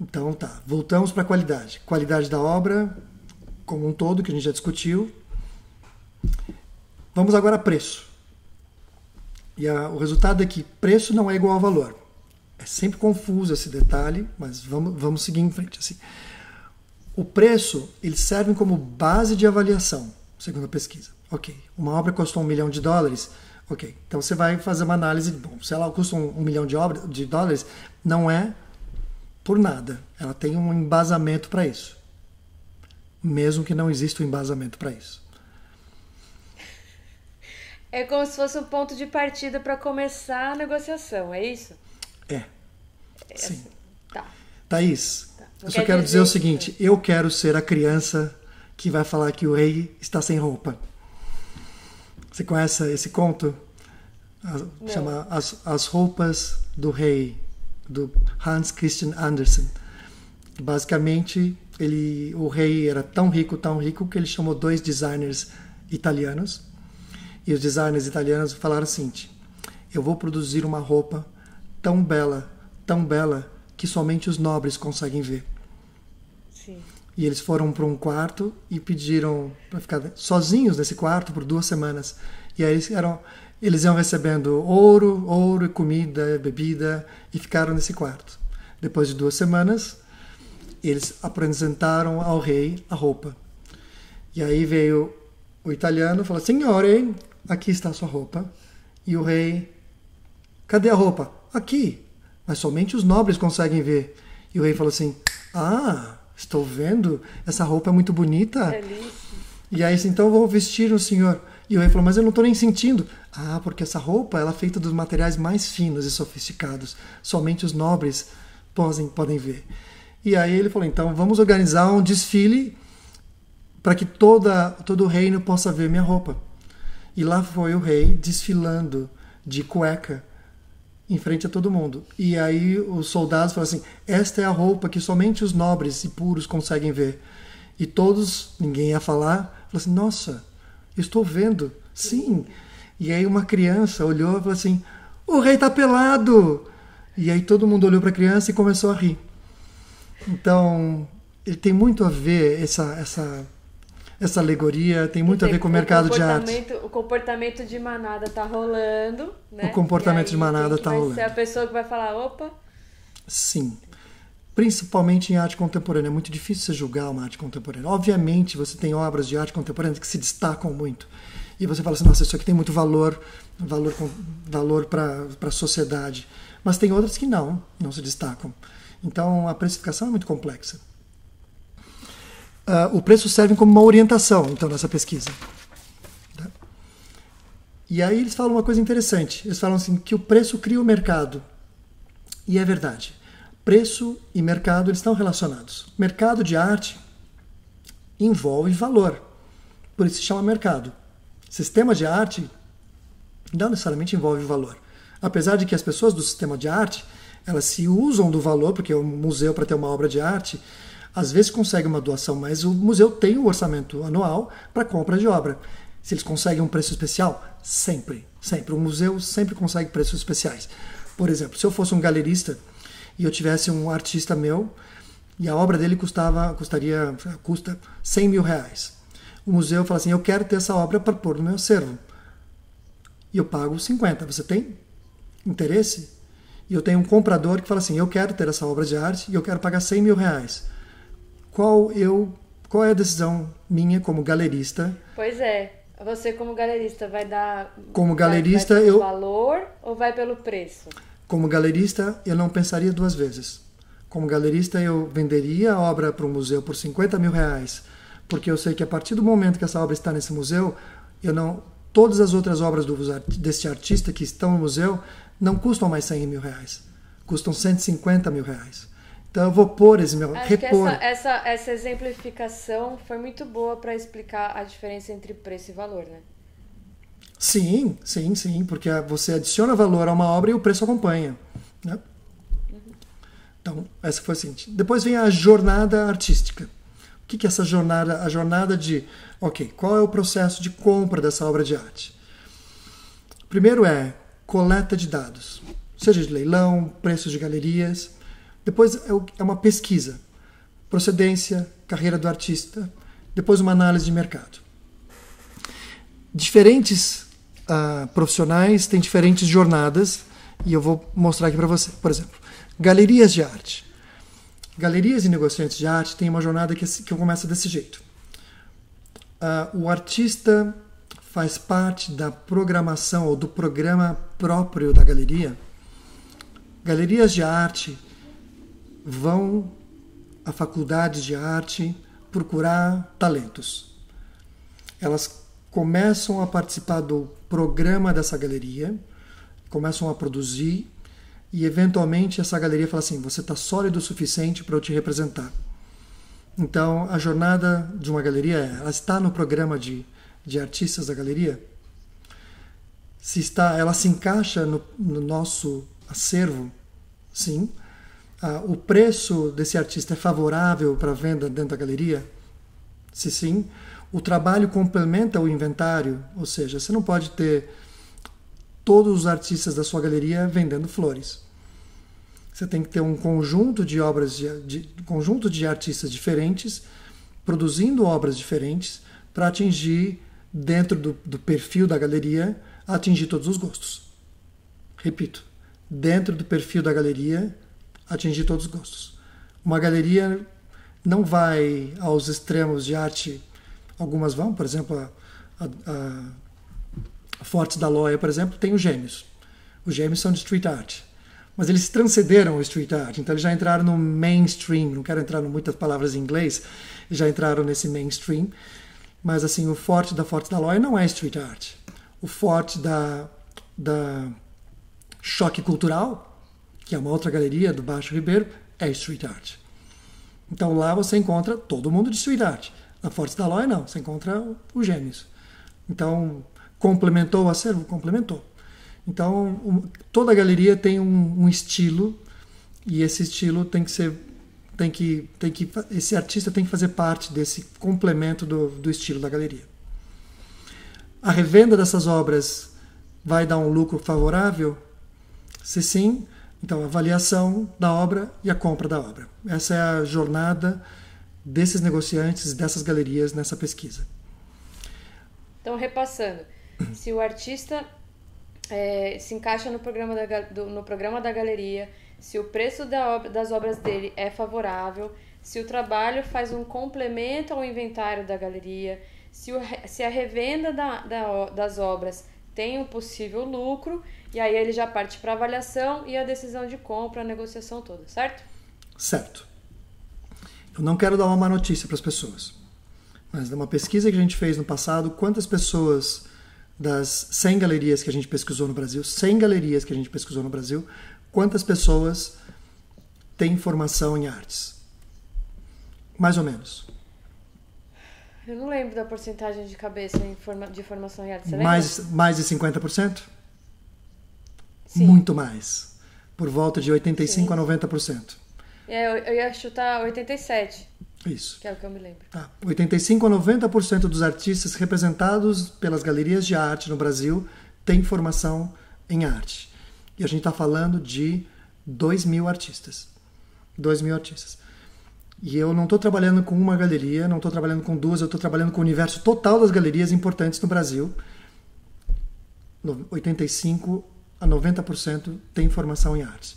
Então tá, voltamos para a qualidade. Qualidade da obra como um todo, que a gente já discutiu. Vamos agora a preço. E a, o resultado é que preço não é igual a valor. É sempre confuso esse detalhe, mas vamos, vamos seguir em frente. Assim. O preço, eles servem como base de avaliação, segundo a pesquisa. Ok, uma obra custou um milhão de dólares, Ok, então você vai fazer uma análise. Bom, se ela custa um, um milhão de, obra, de dólares, não é por nada. Ela tem um embasamento para isso. Mesmo que não exista um embasamento para isso. É como se fosse um ponto de partida para começar a negociação, é isso? É. é Sim. Assim. Tá. Thaís, tá. eu só quero dizer, dizer o seguinte: eu quero ser a criança que vai falar que o rei está sem roupa. Você conhece esse conto? Chama as, as Roupas do Rei, do Hans Christian Andersen. Basicamente, ele, o rei era tão rico, tão rico, que ele chamou dois designers italianos e os designers italianos falaram o seguinte: eu vou produzir uma roupa tão bela, tão bela, que somente os nobres conseguem ver. Sim. E eles foram para um quarto e pediram para ficar sozinhos nesse quarto por duas semanas. E aí eles, eram, eles iam recebendo ouro, ouro, e comida, bebida, e ficaram nesse quarto. Depois de duas semanas, eles apresentaram ao rei a roupa. E aí veio o italiano e falou: Signore, Aqui está sua roupa. E o rei: Cadê a roupa? Aqui. Mas somente os nobres conseguem ver. E o rei falou assim: Ah, estou vendo. Essa roupa é muito bonita. É e aí, então vou vestir o senhor. E o rei falou: Mas eu não estou nem sentindo. Ah, porque essa roupa ela é feita dos materiais mais finos e sofisticados. Somente os nobres podem, podem ver. E aí ele falou: Então vamos organizar um desfile para que toda, todo o reino possa ver minha roupa. E lá foi o rei desfilando de cueca em frente a todo mundo. E aí os soldados falam assim: esta é a roupa que somente os nobres e puros conseguem ver. E todos, ninguém ia falar, falou assim: nossa, estou vendo, sim. E aí uma criança olhou e falou assim: o rei está pelado. E aí todo mundo olhou para a criança e começou a rir. Então, ele tem muito a ver essa, essa essa alegoria tem muito a ver com o mercado de arte. O comportamento de manada tá rolando, né? O comportamento aí, de manada tá rolando. Você é a pessoa que vai falar, opa. Sim. Principalmente em arte contemporânea. É muito difícil você julgar uma arte contemporânea. Obviamente, você tem obras de arte contemporânea que se destacam muito. E você fala assim, nossa, isso aqui tem muito valor, valor, valor para a sociedade. Mas tem outras que não, não se destacam. Então, a precificação é muito complexa uh, o preço serve como uma orientação, então, nessa pesquisa. Tá? E aí eles falam uma coisa interessante. Eles falam assim que o preço cria o mercado. E é verdade. Preço e mercado eles estão relacionados. Mercado de arte envolve valor. Por isso se chama mercado. Sistema de arte não necessariamente envolve valor. Apesar de que as pessoas do sistema de arte, elas se usam do valor, porque é um museu para ter uma obra de arte, às vezes consegue uma doação, mas o museu tem o um orçamento anual para compra de obra. Se eles conseguem um preço especial, sempre, sempre. O museu sempre consegue preços especiais. Por exemplo, se eu fosse um galerista e eu tivesse um artista meu e a obra dele custava, custaria, custa 100 mil reais. O museu fala assim, eu quero ter essa obra para pôr no meu acervo. E eu pago 50. Você tem interesse? E eu tenho um comprador que fala assim, eu quero ter essa obra de arte e eu quero pagar 100 mil reais qual eu qual é a decisão minha como galerista? Pois é, você como galerista vai dar como galerista vai, vai eu valor ou vai pelo preço? Como galerista eu não pensaria duas vezes. Como galerista eu venderia a obra para o museu por 50 mil reais, porque eu sei que a partir do momento que essa obra está nesse museu, eu não todas as outras obras do, desse artista que estão no museu não custam mais 100 mil reais, custam 150 mil reais. Então eu vou pôr esse meu. Acho repor. Essa, essa, essa, exemplificação foi muito boa para explicar a diferença entre preço e valor, né? Sim, sim, sim, porque você adiciona valor a uma obra e o preço acompanha. Né? Uhum. Então, essa foi a seguinte. Depois vem a jornada artística. O que, que é essa jornada? A jornada de, ok, qual é o processo de compra dessa obra de arte? Primeiro é coleta de dados, seja de leilão, preços de galerias depois é, é uma pesquisa, procedência, carreira do artista, depois uma análise de mercado. Diferentes uh, profissionais têm diferentes jornadas e eu vou mostrar aqui para você. Por exemplo, galerias de arte. Galerias e negociantes de arte têm uma jornada que, que começa desse jeito. Uh, o artista faz parte da programação ou do programa próprio da galeria. Galerias de arte vão à faculdade de arte procurar talentos. Elas começam a participar do programa dessa galeria, começam a produzir e eventualmente essa galeria fala assim: você está sólido o suficiente para eu te representar. Então a jornada de uma galeria é: ela está no programa de, de artistas da galeria? Se está, ela se encaixa no, no nosso acervo? Sim ah, o preço desse artista é favorável para venda dentro da galeria? Se sim, o trabalho complementa o inventário, ou seja, você não pode ter todos os artistas da sua galeria vendendo flores. Você tem que ter um conjunto de obras de, de conjunto de artistas diferentes produzindo obras diferentes para atingir dentro do, do perfil da galeria atingir todos os gostos. Repito, dentro do perfil da galeria atingir todos os gostos. Uma galeria não vai aos extremos de arte, algumas vão, por exemplo, a, a, a Fortes da Loia, por exemplo, tem os gêmeos. Os gêmeos são de street art. Mas eles transcenderam o street art, então eles já entraram no mainstream. Não quero entrar em muitas palavras em inglês, já entraram nesse mainstream. Mas assim, o forte da Forte da Loia não é street art. O forte da, da Choque Cultural que é uma outra galeria do Baixo Ribeiro, é street art. Então lá você encontra todo mundo de street art. Na Forte da Loi, não, você encontra o gêmeos. Então, complementou o acervo? Complementou. Então, toda galeria tem um, um, estilo e esse estilo tem que ser tem que tem que esse artista tem que fazer parte desse complemento do, do estilo da galeria. A revenda dessas obras vai dar um lucro favorável? Se sim, então, a avaliação da obra e a compra da obra. Essa é a jornada desses negociantes, dessas galerias nessa pesquisa. Então, repassando, se o artista é, se encaixa no programa, da, do, no programa da galeria, se o preço da, das obras dele é favorável, se o trabalho faz um complemento ao inventário da galeria, se, o, se a revenda da, das obras tem um possível lucro e aí ele já parte para avaliação e a decisão de compra, a negociação toda, certo? Certo. Eu não quero dar uma má notícia para as pessoas, mas numa pesquisa que a gente fez no passado, quantas pessoas das 100 galerias que a gente pesquisou no Brasil, 100 galerias que a gente pesquisou no Brasil, quantas pessoas têm formação em artes? Mais ou menos. Eu não lembro da porcentagem de cabeça de formação em artes. Mais, mais de 50%? Sim. muito mais. Por volta de 85 Sim. a 90%. É, eu, eu ia chutar 87. Isso. Que é o que eu me lembro. Tá. 85 a 90% dos artistas representados pelas galerias de arte no Brasil têm formação em arte. E a gente está falando de 2 mil artistas. 2 mil artistas. E eu não estou trabalhando com uma galeria, não estou trabalhando com duas, eu estou trabalhando com o universo total das galerias importantes no Brasil. 85 a 90% tem formação em artes.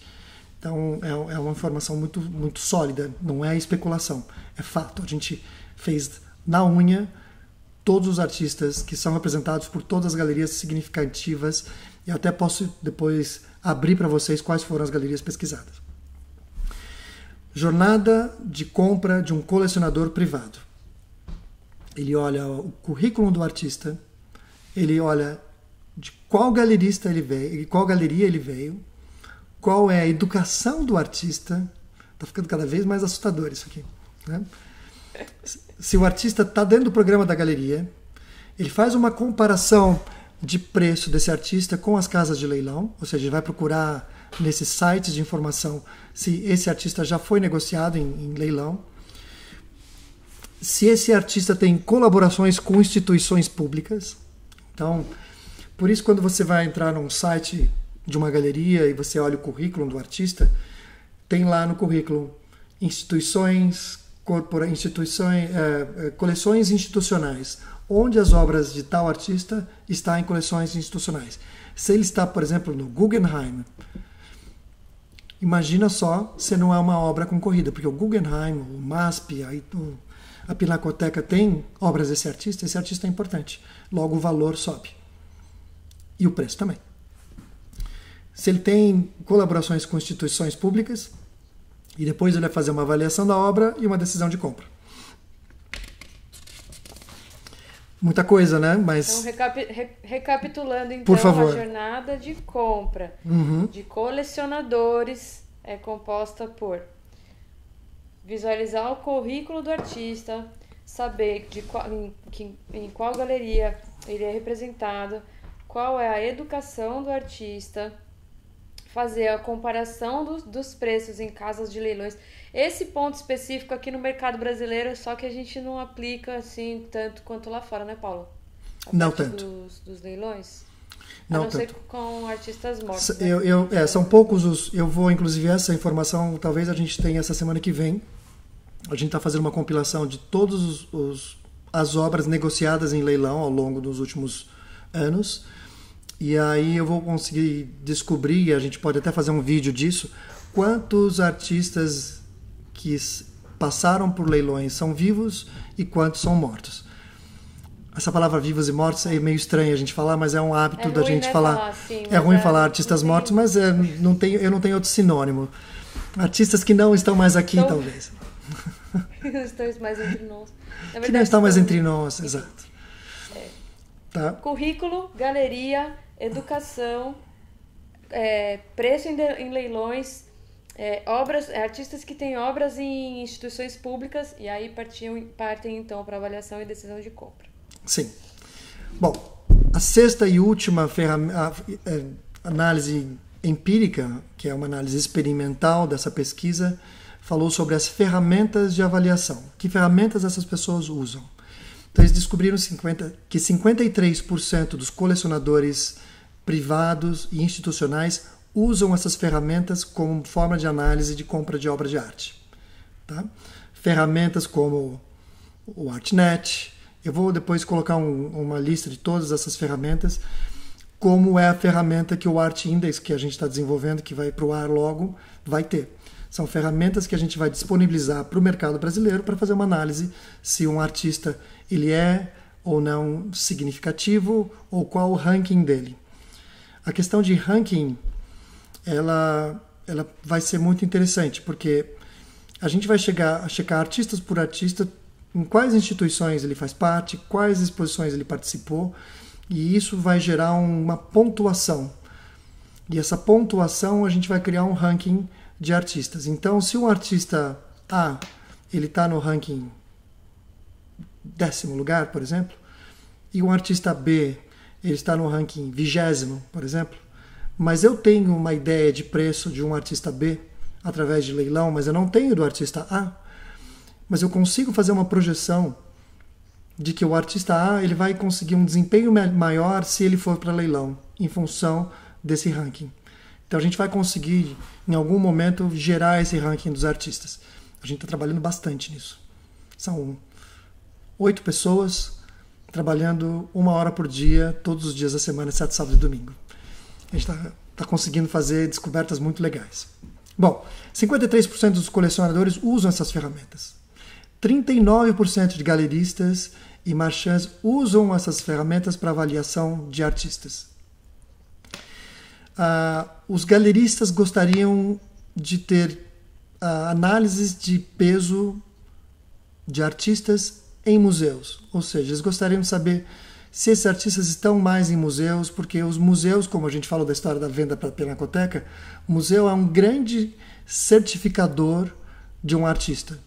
Então é, é uma informação muito, muito sólida, não é especulação, é fato. A gente fez na unha todos os artistas que são representados por todas as galerias significativas e até posso depois abrir para vocês quais foram as galerias pesquisadas. Jornada de compra de um colecionador privado. Ele olha o currículo do artista, ele olha de qual galerista ele veio, qual galeria ele veio, qual é a educação do artista. Está ficando cada vez mais assustador isso aqui. Né? Se o artista está dentro do programa da galeria, ele faz uma comparação de preço desse artista com as casas de leilão, ou seja, ele vai procurar nesses sites de informação se esse artista já foi negociado em, em leilão, se esse artista tem colaborações com instituições públicas. Então, por isso, quando você vai entrar num site de uma galeria e você olha o currículo do artista, tem lá no currículo instituições, corpora, instituições eh, eh, coleções institucionais, onde as obras de tal artista estão em coleções institucionais. Se ele está, por exemplo, no Guggenheim, imagina só se não é uma obra concorrida, porque o Guggenheim, o MASP, a Pinacoteca tem obras desse artista, esse artista é importante, logo o valor sobe e o preço também. Se ele tem colaborações com instituições públicas, e depois ele vai fazer uma avaliação da obra e uma decisão de compra. Muita coisa, né? Mas. Então, recapi re recapitulando então a jornada de compra uhum. de colecionadores é composta por visualizar o currículo do artista, saber de qual, em, em qual galeria ele é representado, qual é a educação do artista, fazer a comparação dos, dos preços em casas de leilões. Esse ponto específico aqui no mercado brasileiro, só que a gente não aplica assim tanto quanto lá fora, né, Paulo? A não tanto. Dos, dos leilões? Não, a não tanto. com artistas mortos. Né? Eu, eu, é, são poucos os. Eu vou, inclusive, essa informação talvez a gente tenha essa semana que vem. A gente está fazendo uma compilação de todas as obras negociadas em leilão ao longo dos últimos anos. E aí eu vou conseguir descobrir, e a gente pode até fazer um vídeo disso, quantos artistas que passaram por leilões são vivos e quantos são mortos. Essa palavra vivos e mortos é meio estranha a gente falar, mas é um hábito é da gente né, falar. falar assim, é ruim é, falar artistas mortos, mas é, não tem, eu não tenho outro sinônimo. Artistas que não estão mais aqui, então... talvez. estão mais entre nós. Verdade, que não estão mais entre nós, exato. É. Tá. Currículo, galeria, educação, é, preço em, de, em leilões, é, obras, é, artistas que têm obras em instituições públicas e aí partiam, partem então para avaliação e decisão de compra. Sim. Bom, a sexta e última ferramenta, é, análise empírica, que é uma análise experimental dessa pesquisa, falou sobre as ferramentas de avaliação. Que ferramentas essas pessoas usam? Então, eles descobriram 50, que 53% dos colecionadores privados e institucionais usam essas ferramentas como forma de análise de compra de obra de arte. Tá? Ferramentas como o ArtNet, eu vou depois colocar um, uma lista de todas essas ferramentas, como é a ferramenta que o Art Index, que a gente está desenvolvendo, que vai para o ar logo, vai ter. São ferramentas que a gente vai disponibilizar para o mercado brasileiro para fazer uma análise se um artista ele é ou não significativo ou qual o ranking dele. A questão de ranking, ela, ela vai ser muito interessante, porque a gente vai chegar a checar artistas por artista, em quais instituições ele faz parte, quais exposições ele participou, e isso vai gerar uma pontuação. E essa pontuação a gente vai criar um ranking de artistas. Então, se um artista A ele está no ranking décimo lugar, por exemplo, e um artista B ele está no ranking vigésimo, por exemplo, mas eu tenho uma ideia de preço de um artista B através de leilão, mas eu não tenho do artista A, mas eu consigo fazer uma projeção de que o artista A ele vai conseguir um desempenho maior se ele for para leilão, em função desse ranking. Então a gente vai conseguir, em algum momento, gerar esse ranking dos artistas. A gente está trabalhando bastante nisso. São oito pessoas trabalhando uma hora por dia, todos os dias da semana, sete sábado e domingo. A gente está tá conseguindo fazer descobertas muito legais. Bom, 53% dos colecionadores usam essas ferramentas. 39% de galeristas e marchands usam essas ferramentas para avaliação de artistas. Uh, os galeristas gostariam de ter uh, análises de peso de artistas em museus. Ou seja, eles gostariam de saber se esses artistas estão mais em museus, porque os museus, como a gente falou da história da venda para a Pinacoteca, museu é um grande certificador de um artista.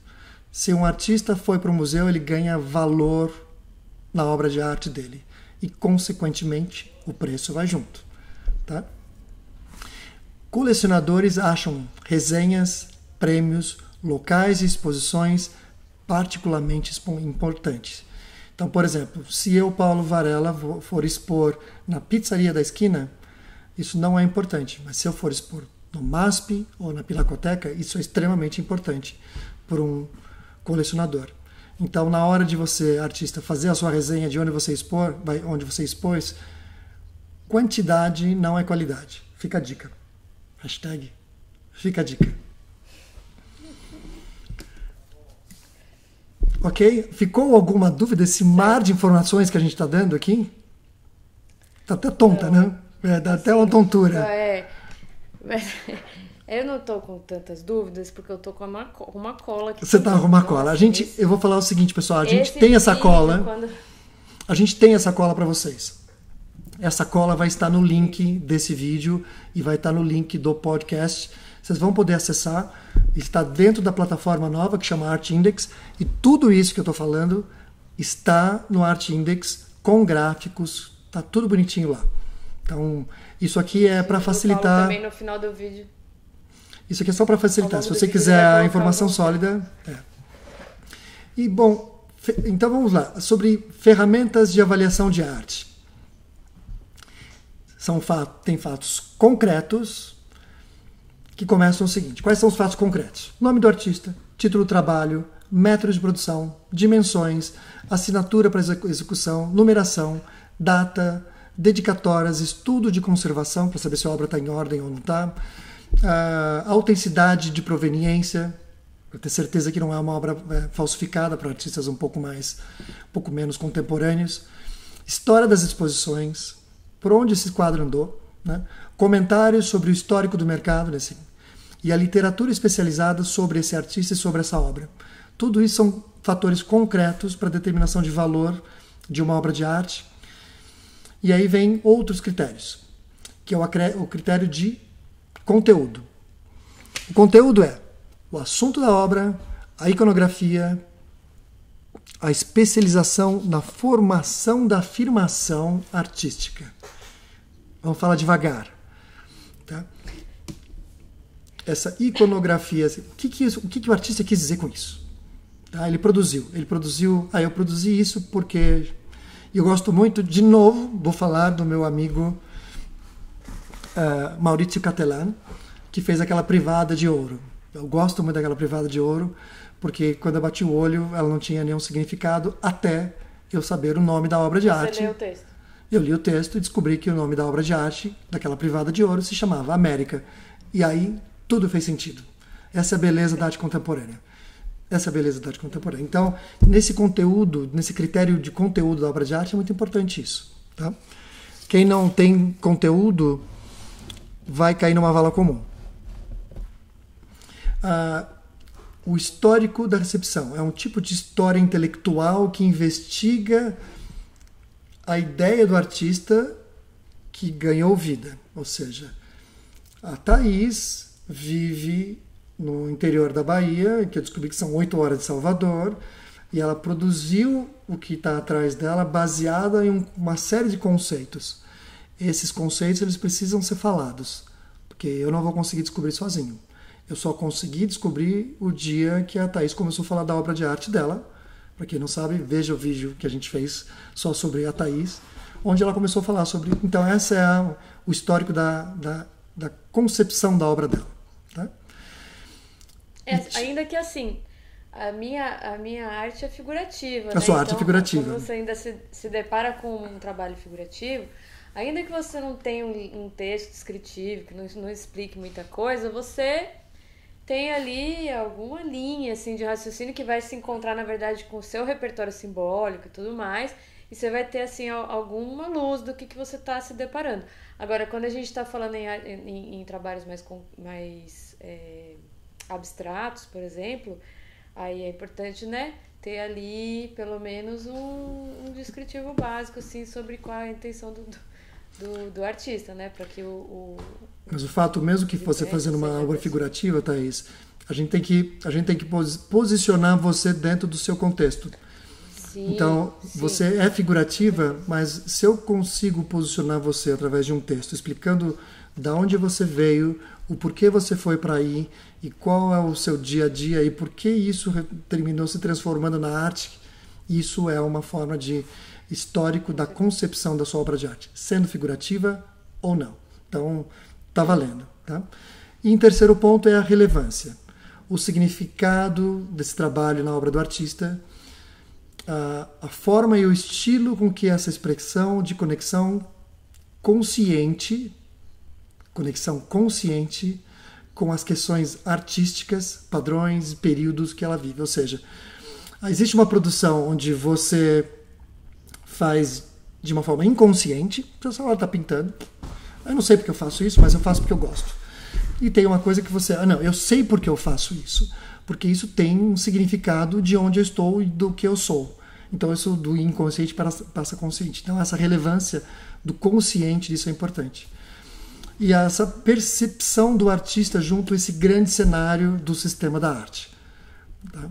Se um artista foi para o museu, ele ganha valor na obra de arte dele e, consequentemente, o preço vai junto. Tá? Colecionadores acham resenhas, prêmios, locais e exposições particularmente importantes. Então, por exemplo, se eu, Paulo Varela, for expor na pizzaria da esquina, isso não é importante, mas se eu for expor no MASP ou na Pilacoteca, isso é extremamente importante para um colecionador. Então, na hora de você, artista, fazer a sua resenha de onde você expor, onde você expôs, quantidade não é qualidade. Fica a dica. Hashtag fica a dica. Ok? Ficou alguma dúvida esse mar de informações que a gente está dando aqui? Tá até tonta, não. né? É, dá até uma tontura. É. Eu não tô com tantas dúvidas porque eu tô com uma, uma cola aqui. Você tá com uma cola. A gente, eu vou falar o seguinte, pessoal, a gente Esse tem essa cola. Quando... A gente tem essa cola para vocês. Essa cola vai estar no link desse vídeo e vai estar no link do podcast vocês vão poder acessar. Está dentro da plataforma nova que chama Art Index e tudo isso que eu estou falando está no Art Index com gráficos, tá tudo bonitinho lá. Então, isso aqui é para facilitar. também no final do vídeo. Isso aqui é só para facilitar. Se você quiser a informação sólida. É. E bom, então vamos lá. Sobre ferramentas de avaliação de arte. São, tem fatos concretos que começam o seguinte: quais são os fatos concretos? Nome do artista, título do trabalho, método de produção, dimensões, assinatura para execução, numeração, data, dedicatórias, estudo de conservação para saber se a obra está em ordem ou não está, uh, ah, autenticidade de proveniência para ter certeza que não é uma obra é, falsificada para artistas um pouco mais, um pouco menos contemporâneos, história das exposições, por onde esse quadro andou, né? comentários sobre o histórico do mercado nesse e a literatura especializada sobre esse artista e sobre essa obra. Tudo isso são fatores concretos para determinação de valor de uma obra de arte. E aí vem outros critérios, que é o critério de conteúdo. O conteúdo é o assunto da obra, a iconografia, a especialização na formação da afirmação artística. Vamos falar devagar essa iconografia. Assim, o que, que, isso, o, que, que o artista quis dizer com isso? Tá? Ele produziu. Ele produziu. Ah, eu produzi isso porque eu gosto muito. De novo, vou falar do meu amigo uh, Maurício Catelan, que fez aquela privada de ouro. Eu gosto muito daquela privada de ouro, porque quando eu bati o olho, ela não tinha nenhum significado até eu saber o nome da obra de Você arte. Você leu o texto? Eu li o texto e descobri que o nome da obra de arte daquela privada de ouro se chamava América. E aí tudo fez sentido. Essa é a beleza da arte contemporânea. Essa é a beleza da arte contemporânea. Então, nesse conteúdo, nesse critério de conteúdo da obra de arte, é muito importante isso. Tá? Quem não tem conteúdo vai cair numa vala comum. Ah, o histórico da recepção é um tipo de história intelectual que investiga a ideia do artista que ganhou vida. Ou seja, a Thais vive no interior da Bahia, que eu descobri que são oito horas de Salvador, e ela produziu o que está atrás dela baseada em uma série de conceitos. Esses conceitos eles precisam ser falados, porque eu não vou conseguir descobrir sozinho. Eu só consegui descobrir o dia que a Thaís começou a falar da obra de arte dela. Para quem não sabe, veja o vídeo que a gente fez só sobre a Thaís, onde ela começou a falar sobre. Então, essa é o histórico da, da, da concepção da obra dela. É, ainda que assim, a minha, a minha arte é figurativa. A né? sua então, arte é então, figurativa. Quando você ainda se, se depara com um trabalho figurativo, ainda que você não tenha um, um texto descritivo, que não, não explique muita coisa, você tem ali alguma linha assim de raciocínio que vai se encontrar na verdade com o seu repertório simbólico e tudo mais e você vai ter assim alguma luz do que, que você está se deparando agora quando a gente está falando em, em, em, trabalhos mais mais é, abstratos, por exemplo, aí é importante, né? Ter ali pelo menos um, um descritivo básico, assim, sobre qual é a intenção do, do, do artista, né? Para que o, o, Mas o fato, mesmo que você fazendo uma obra figurativa, Thaís, a gente tem que, a gente tem que posicionar você dentro do seu contexto. Sim, então, sim. você é figurativa, mas se eu consigo posicionar você através de um texto explicando da onde você veio, o porquê você foi para aí e qual é o seu dia a dia e por que isso terminou se transformando na arte. Isso é uma forma de histórico da concepção da sua obra de arte, sendo figurativa ou não. Então, tá valendo, tá? E em terceiro ponto é a relevância, o significado desse trabalho na obra do artista, a, a forma e o estilo com que essa expressão de conexão consciente conexão consciente com as questões artísticas, padrões e períodos que ela vive. Ou seja, existe uma produção onde você faz de uma forma inconsciente, o seu está pintando. Eu não sei porque eu faço isso, mas eu faço porque eu gosto. E tem uma coisa que você, ah, não, eu sei porque eu faço isso, porque isso tem um significado de onde eu estou e do que eu sou. Então isso do inconsciente passa consciente. Então essa relevância do consciente disso é importante e essa percepção do artista junto a esse grande cenário do sistema da arte. Tá?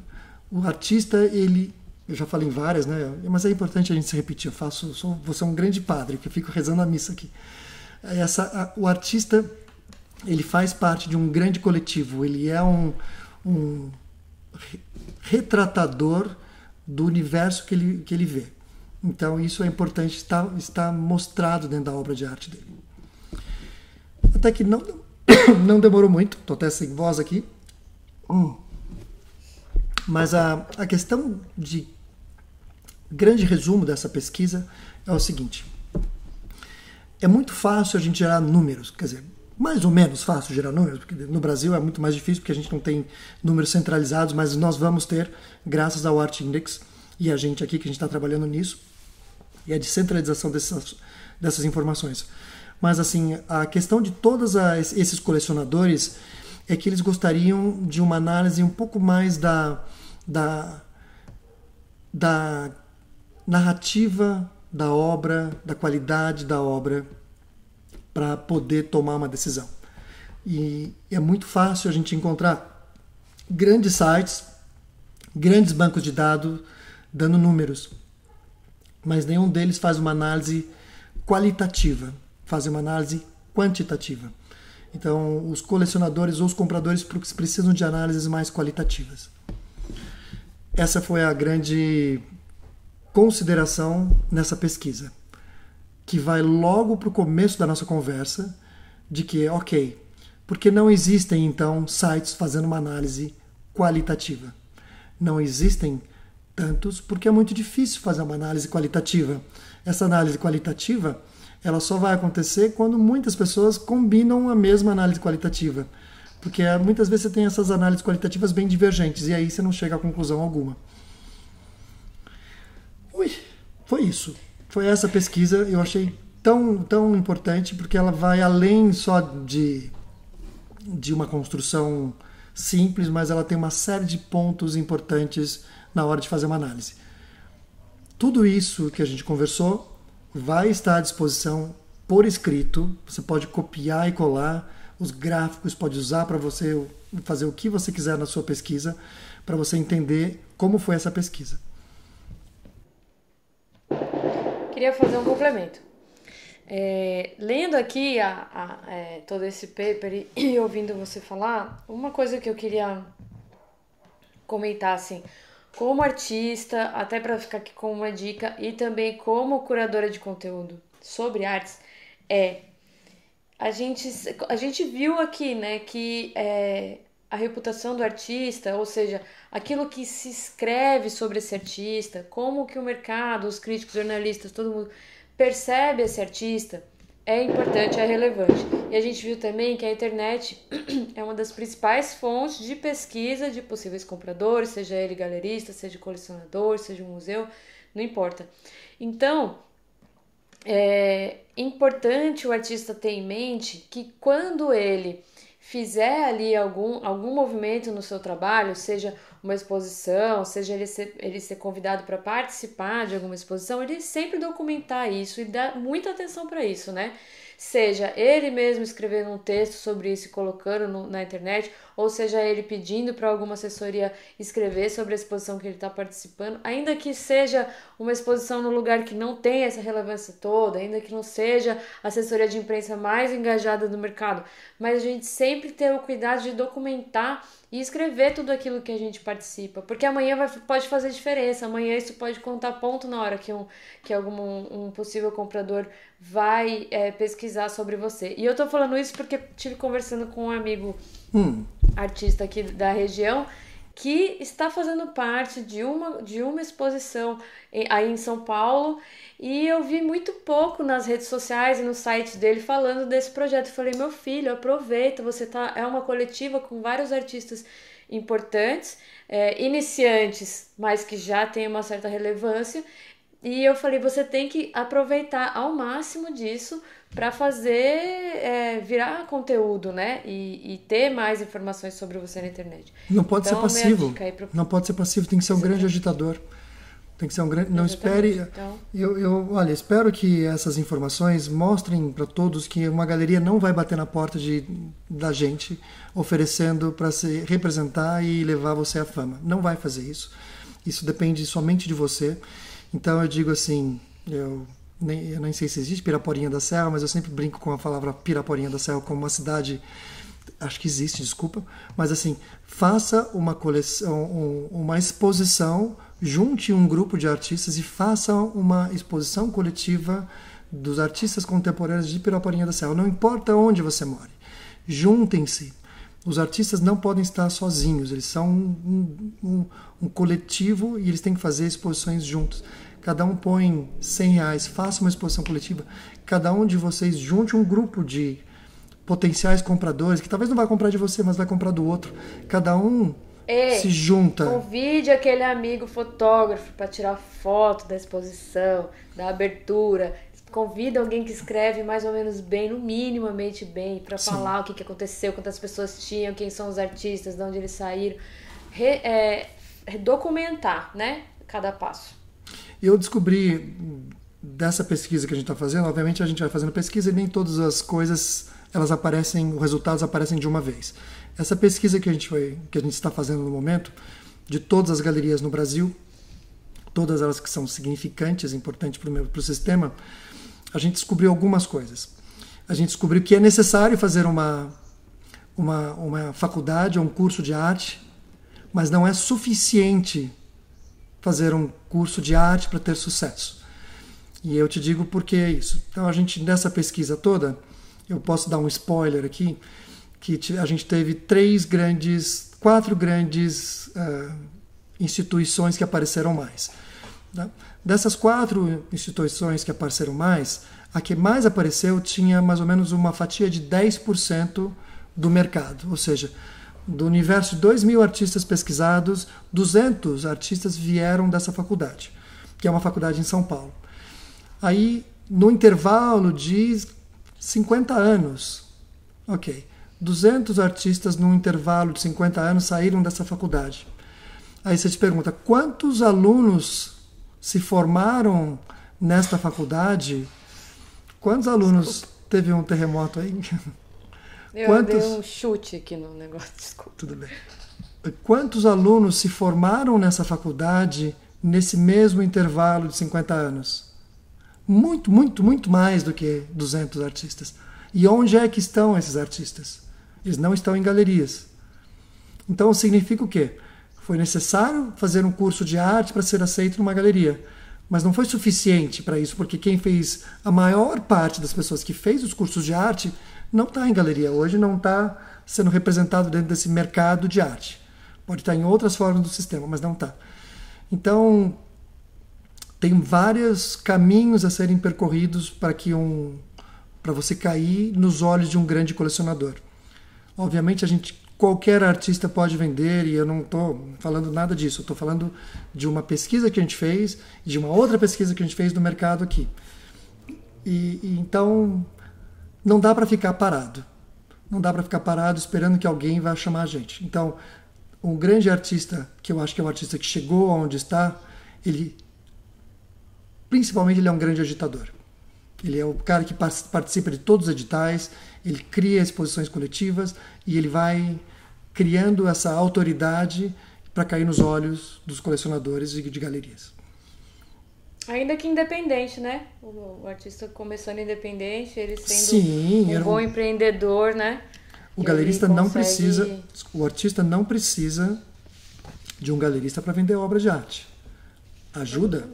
O artista, ele, eu já falei em várias, né? mas é importante a gente se repetir. Eu faço, sou, você é um grande padre, que eu fico rezando a missa aqui. É essa, a, o artista, ele faz parte de um grande coletivo, ele é um, um retratador do universo que ele, que ele vê. Então, isso é importante, está, está mostrado dentro da obra de arte dele. Até que não, não demorou muito, estou até sem voz aqui. Hum. Mas a, a questão de grande resumo dessa pesquisa é o seguinte: é muito fácil a gente gerar números, quer dizer, mais ou menos fácil gerar números, porque no Brasil é muito mais difícil porque a gente não tem números centralizados, mas nós vamos ter, graças ao Art Index e a gente aqui que a gente está trabalhando nisso, e a descentralização dessas, dessas informações. Mas assim, a questão de todos esses colecionadores é que eles gostariam de uma análise um pouco mais da, da, da narrativa da obra, da qualidade da obra, para poder tomar uma decisão. E é muito fácil a gente encontrar grandes sites, grandes bancos de dados dando números, mas nenhum deles faz uma análise qualitativa fazer uma análise quantitativa. Então, os colecionadores ou os compradores precisam de análises mais qualitativas. Essa foi a grande consideração nessa pesquisa, que vai logo para o começo da nossa conversa, de que, ok, porque não existem então sites fazendo uma análise qualitativa. Não existem tantos porque é muito difícil fazer uma análise qualitativa. Essa análise qualitativa ela só vai acontecer quando muitas pessoas combinam a mesma análise qualitativa. Porque eh, muitas vezes você tem essas análises qualitativas bem divergentes e aí você não chega a conclusão alguma. Ui, foi isso. Foi essa pesquisa, eu achei tão, tão importante porque ela vai além só de, de uma construção simples, mas ela tem uma série de pontos importantes na hora de fazer uma análise. Tudo isso que a gente conversou vai estar à disposição por escrito. Você pode copiar e colar os gráficos, pode usar para você fazer o que você quiser na sua pesquisa, para você entender como foi essa pesquisa. Queria fazer um complemento. É, lendo aqui a, a, é, todo esse paper e, e ouvindo você falar, uma coisa que eu queria comentar assim como artista, até para ficar aqui com uma dica, e também como curadora de conteúdo sobre artes, é a gente, a gente viu aqui né, que é, a reputação do artista, ou seja, aquilo que se escreve sobre esse artista, como que o mercado, os críticos, jornalistas, todo mundo percebe esse artista é importante, é relevante. E a gente viu também que a internet é uma das principais fontes de pesquisa de possíveis compradores, seja ele galerista, seja colecionador, seja um museu, não importa. Então, é importante o artista ter em mente que quando ele fizer ali algum, algum movimento no seu trabalho, seja uma exposição, seja ele ser, ele ser convidado para participar de alguma exposição, ele sempre documentar isso e dar muita atenção para isso, né? Seja ele mesmo escrevendo um texto sobre isso e colocando no, na internet, ou seja ele pedindo para alguma assessoria escrever sobre a exposição que ele está participando, ainda que seja uma exposição no lugar que não tem essa relevância toda, ainda que não seja a assessoria de imprensa mais engajada do mercado, mas a gente sempre ter o cuidado de documentar e escrever tudo aquilo que a gente participa, porque amanhã vai, pode fazer diferença, amanhã isso pode contar ponto na hora que um, que algum um possível comprador vai é, pesquisar sobre você. E eu tô falando isso porque tive conversando com um amigo hum. artista aqui da região que está fazendo parte de uma, de uma exposição eh, aí em São Paulo e eu vi muito pouco nas redes sociais e no site dele falando desse projeto. Eu falei, meu filho, aproveita, você tá, é uma coletiva com vários artistas importantes, é, iniciantes, mas que já tem uma certa relevância. E eu falei, você tem que aproveitar ao máximo disso para fazer é, virar conteúdo, né? E, e, ter mais informações sobre você na internet. Não pode então, ser passivo. Pro... Não pode ser passivo, tem que ser um grande agitador. Tem que ser um grande. Não espere. Então... Eu, eu, olha, espero que essas informações mostrem para todos que uma galeria não vai bater na porta de, da gente oferecendo para se representar e levar você à fama. Não vai fazer isso. Isso depende somente de você. Então eu digo assim, eu nem, eu nem sei se existe Piraporinha da Serra, mas eu sempre brinco com a palavra Piraporinha da Serra como uma cidade acho que existe, desculpa, mas assim, faça uma coleção, uma exposição, junte um grupo de artistas e faça uma exposição coletiva dos artistas contemporâneos de Piraporinha da Serra, não importa onde você mora Juntem-se. Os artistas não podem estar sozinhos, eles são um, um, um coletivo e eles têm que fazer exposições juntos cada um põe 100 reais, faça uma exposição coletiva, cada um de vocês junte um grupo de potenciais compradores, que talvez não vai comprar de você, mas vai comprar do outro. Cada um Ei, se junta. Convide aquele amigo fotógrafo para tirar foto da exposição, da abertura. Convida alguém que escreve mais ou menos bem, no minimamente bem, para falar o que, que aconteceu, quantas pessoas tinham, quem são os artistas, de onde eles saíram. Re, é, documentar, né? Cada passo eu descobri dessa pesquisa que a gente está fazendo, obviamente a gente vai fazendo pesquisa e nem todas as coisas elas aparecem, os resultados aparecem de uma vez. Essa pesquisa que a gente foi, que a gente está fazendo no momento, de todas as galerias no Brasil, todas elas que são significantes, importantes para o sistema, a gente descobriu algumas coisas. A gente descobriu que é necessário fazer uma, uma, uma faculdade ou um curso de arte, mas não é suficiente fazer um curso de arte para ter sucesso. E eu te digo por que é isso. Então a gente nessa pesquisa toda, eu posso dar um spoiler aqui, que a gente teve três grandes, quatro grandes uh, instituições que apareceram mais. Tá? Dessas quatro instituições que apareceram mais, a que mais apareceu tinha mais ou menos uma fatia de 10% do mercado, ou seja, do universo de 2 mil artistas pesquisados, 200 artistas vieram dessa faculdade, que é uma faculdade em São Paulo. Aí, no intervalo de 50 anos, ok, 200 artistas no intervalo de 50 anos saíram dessa faculdade. Aí você te pergunta, quantos alunos se formaram nesta faculdade? Quantos alunos teve um terremoto aí? Eu Quantos... dei um chute aqui no negócio, desculpa. Tudo bem. Quantos alunos se formaram nessa faculdade nesse mesmo intervalo de 50 anos? Muito, muito, muito mais do que 200 artistas. E onde é que estão esses artistas? Eles não estão em galerias. Então significa o quê? Foi necessário fazer um curso de arte para ser aceito numa galeria. Mas não foi suficiente para isso, porque quem fez a maior parte das pessoas que fez os cursos de arte não está em galeria hoje, não está sendo representado dentro desse mercado de arte. Pode estar tá em outras formas do sistema, mas não está. Então, tem vários caminhos a serem percorridos para que um para você cair nos olhos de um grande colecionador. Obviamente a gente qualquer artista pode vender e eu não estou falando nada disso. Estou falando de uma pesquisa que a gente fez, de uma outra pesquisa que a gente fez no mercado aqui. E, e então não dá para ficar parado. Não dá para ficar parado esperando que alguém vá chamar a gente. Então, um grande artista, que eu acho que é um artista que chegou aonde está, ele principalmente ele é um grande agitador. Ele é o cara que participa de todos os editais, ele cria exposições coletivas e ele vai criando essa autoridade para cair nos olhos dos colecionadores e de galerias. Ainda que independente, né? O, artista começando independente, ele sendo Sim, um, um bom empreendedor, né? O ele galerista consegue... não precisa, o artista não precisa de um galerista para vender obra de arte. Ajuda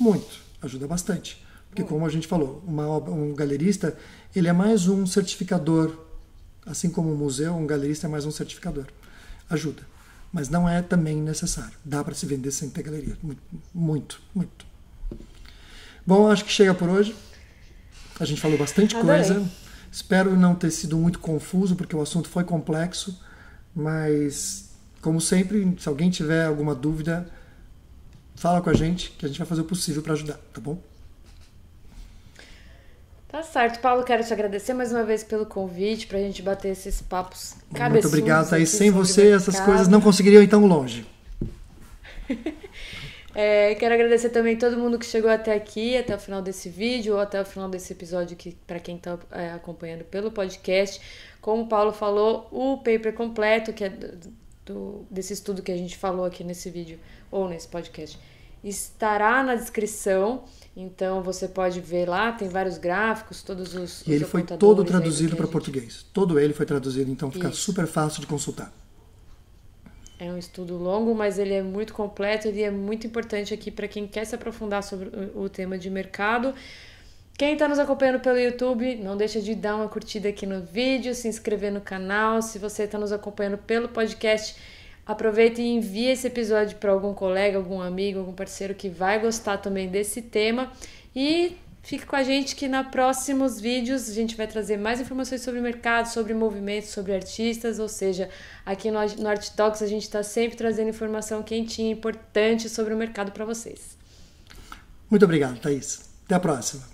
muito, ajuda bastante. Porque como a gente falou, uma, um galerista, ele é mais um certificador, assim como um museu, um galerista é mais um certificador. Ajuda, mas não é também necessário. Dá para se vender sem ter galeria, muito, muito. muito. Bom, acho que chega por hoje. A gente falou bastante Adorei. coisa. Espero não ter sido muito confuso, porque o assunto foi complexo. Mas, como sempre, se alguém tiver alguma dúvida, fala com a gente, que a gente vai fazer o possível para ajudar, tá bom? Tá certo, Paulo, quero te agradecer mais uma vez pelo convite, para a gente bater esses papos cabeçudos. Muito obrigado, Thaís. Sem você, essas coisas não conseguiriam ir tão longe. É, quero agradecer também todo mundo que chegou até aqui, até o final desse vídeo ou até o final desse episódio que para quem está é, acompanhando pelo podcast. Como o Paulo falou, o paper completo que é do, desse estudo que a gente falou aqui nesse vídeo ou nesse podcast estará na descrição. Então você pode ver lá, tem vários gráficos, todos os. E ele os foi todo traduzido para gente... português. Todo ele foi traduzido, então fica Isso. super fácil de consultar. É um estudo longo, mas ele é muito completo, ele é muito importante aqui para quem quer se aprofundar sobre o tema de mercado. Quem está nos acompanhando pelo YouTube, não deixa de dar uma curtida aqui no vídeo, se inscrever no canal. Se você está nos acompanhando pelo podcast, aproveita e envia esse episódio para algum colega, algum amigo, algum parceiro que vai gostar também desse tema. E Fique com a gente que na próximos vídeos a gente vai trazer mais informações sobre o mercado, sobre movimentos, sobre artistas, ou seja, aqui no Art Talks a gente está sempre trazendo informação quentinha, importante sobre o mercado para vocês. Muito obrigado, Thaís. Até a próxima.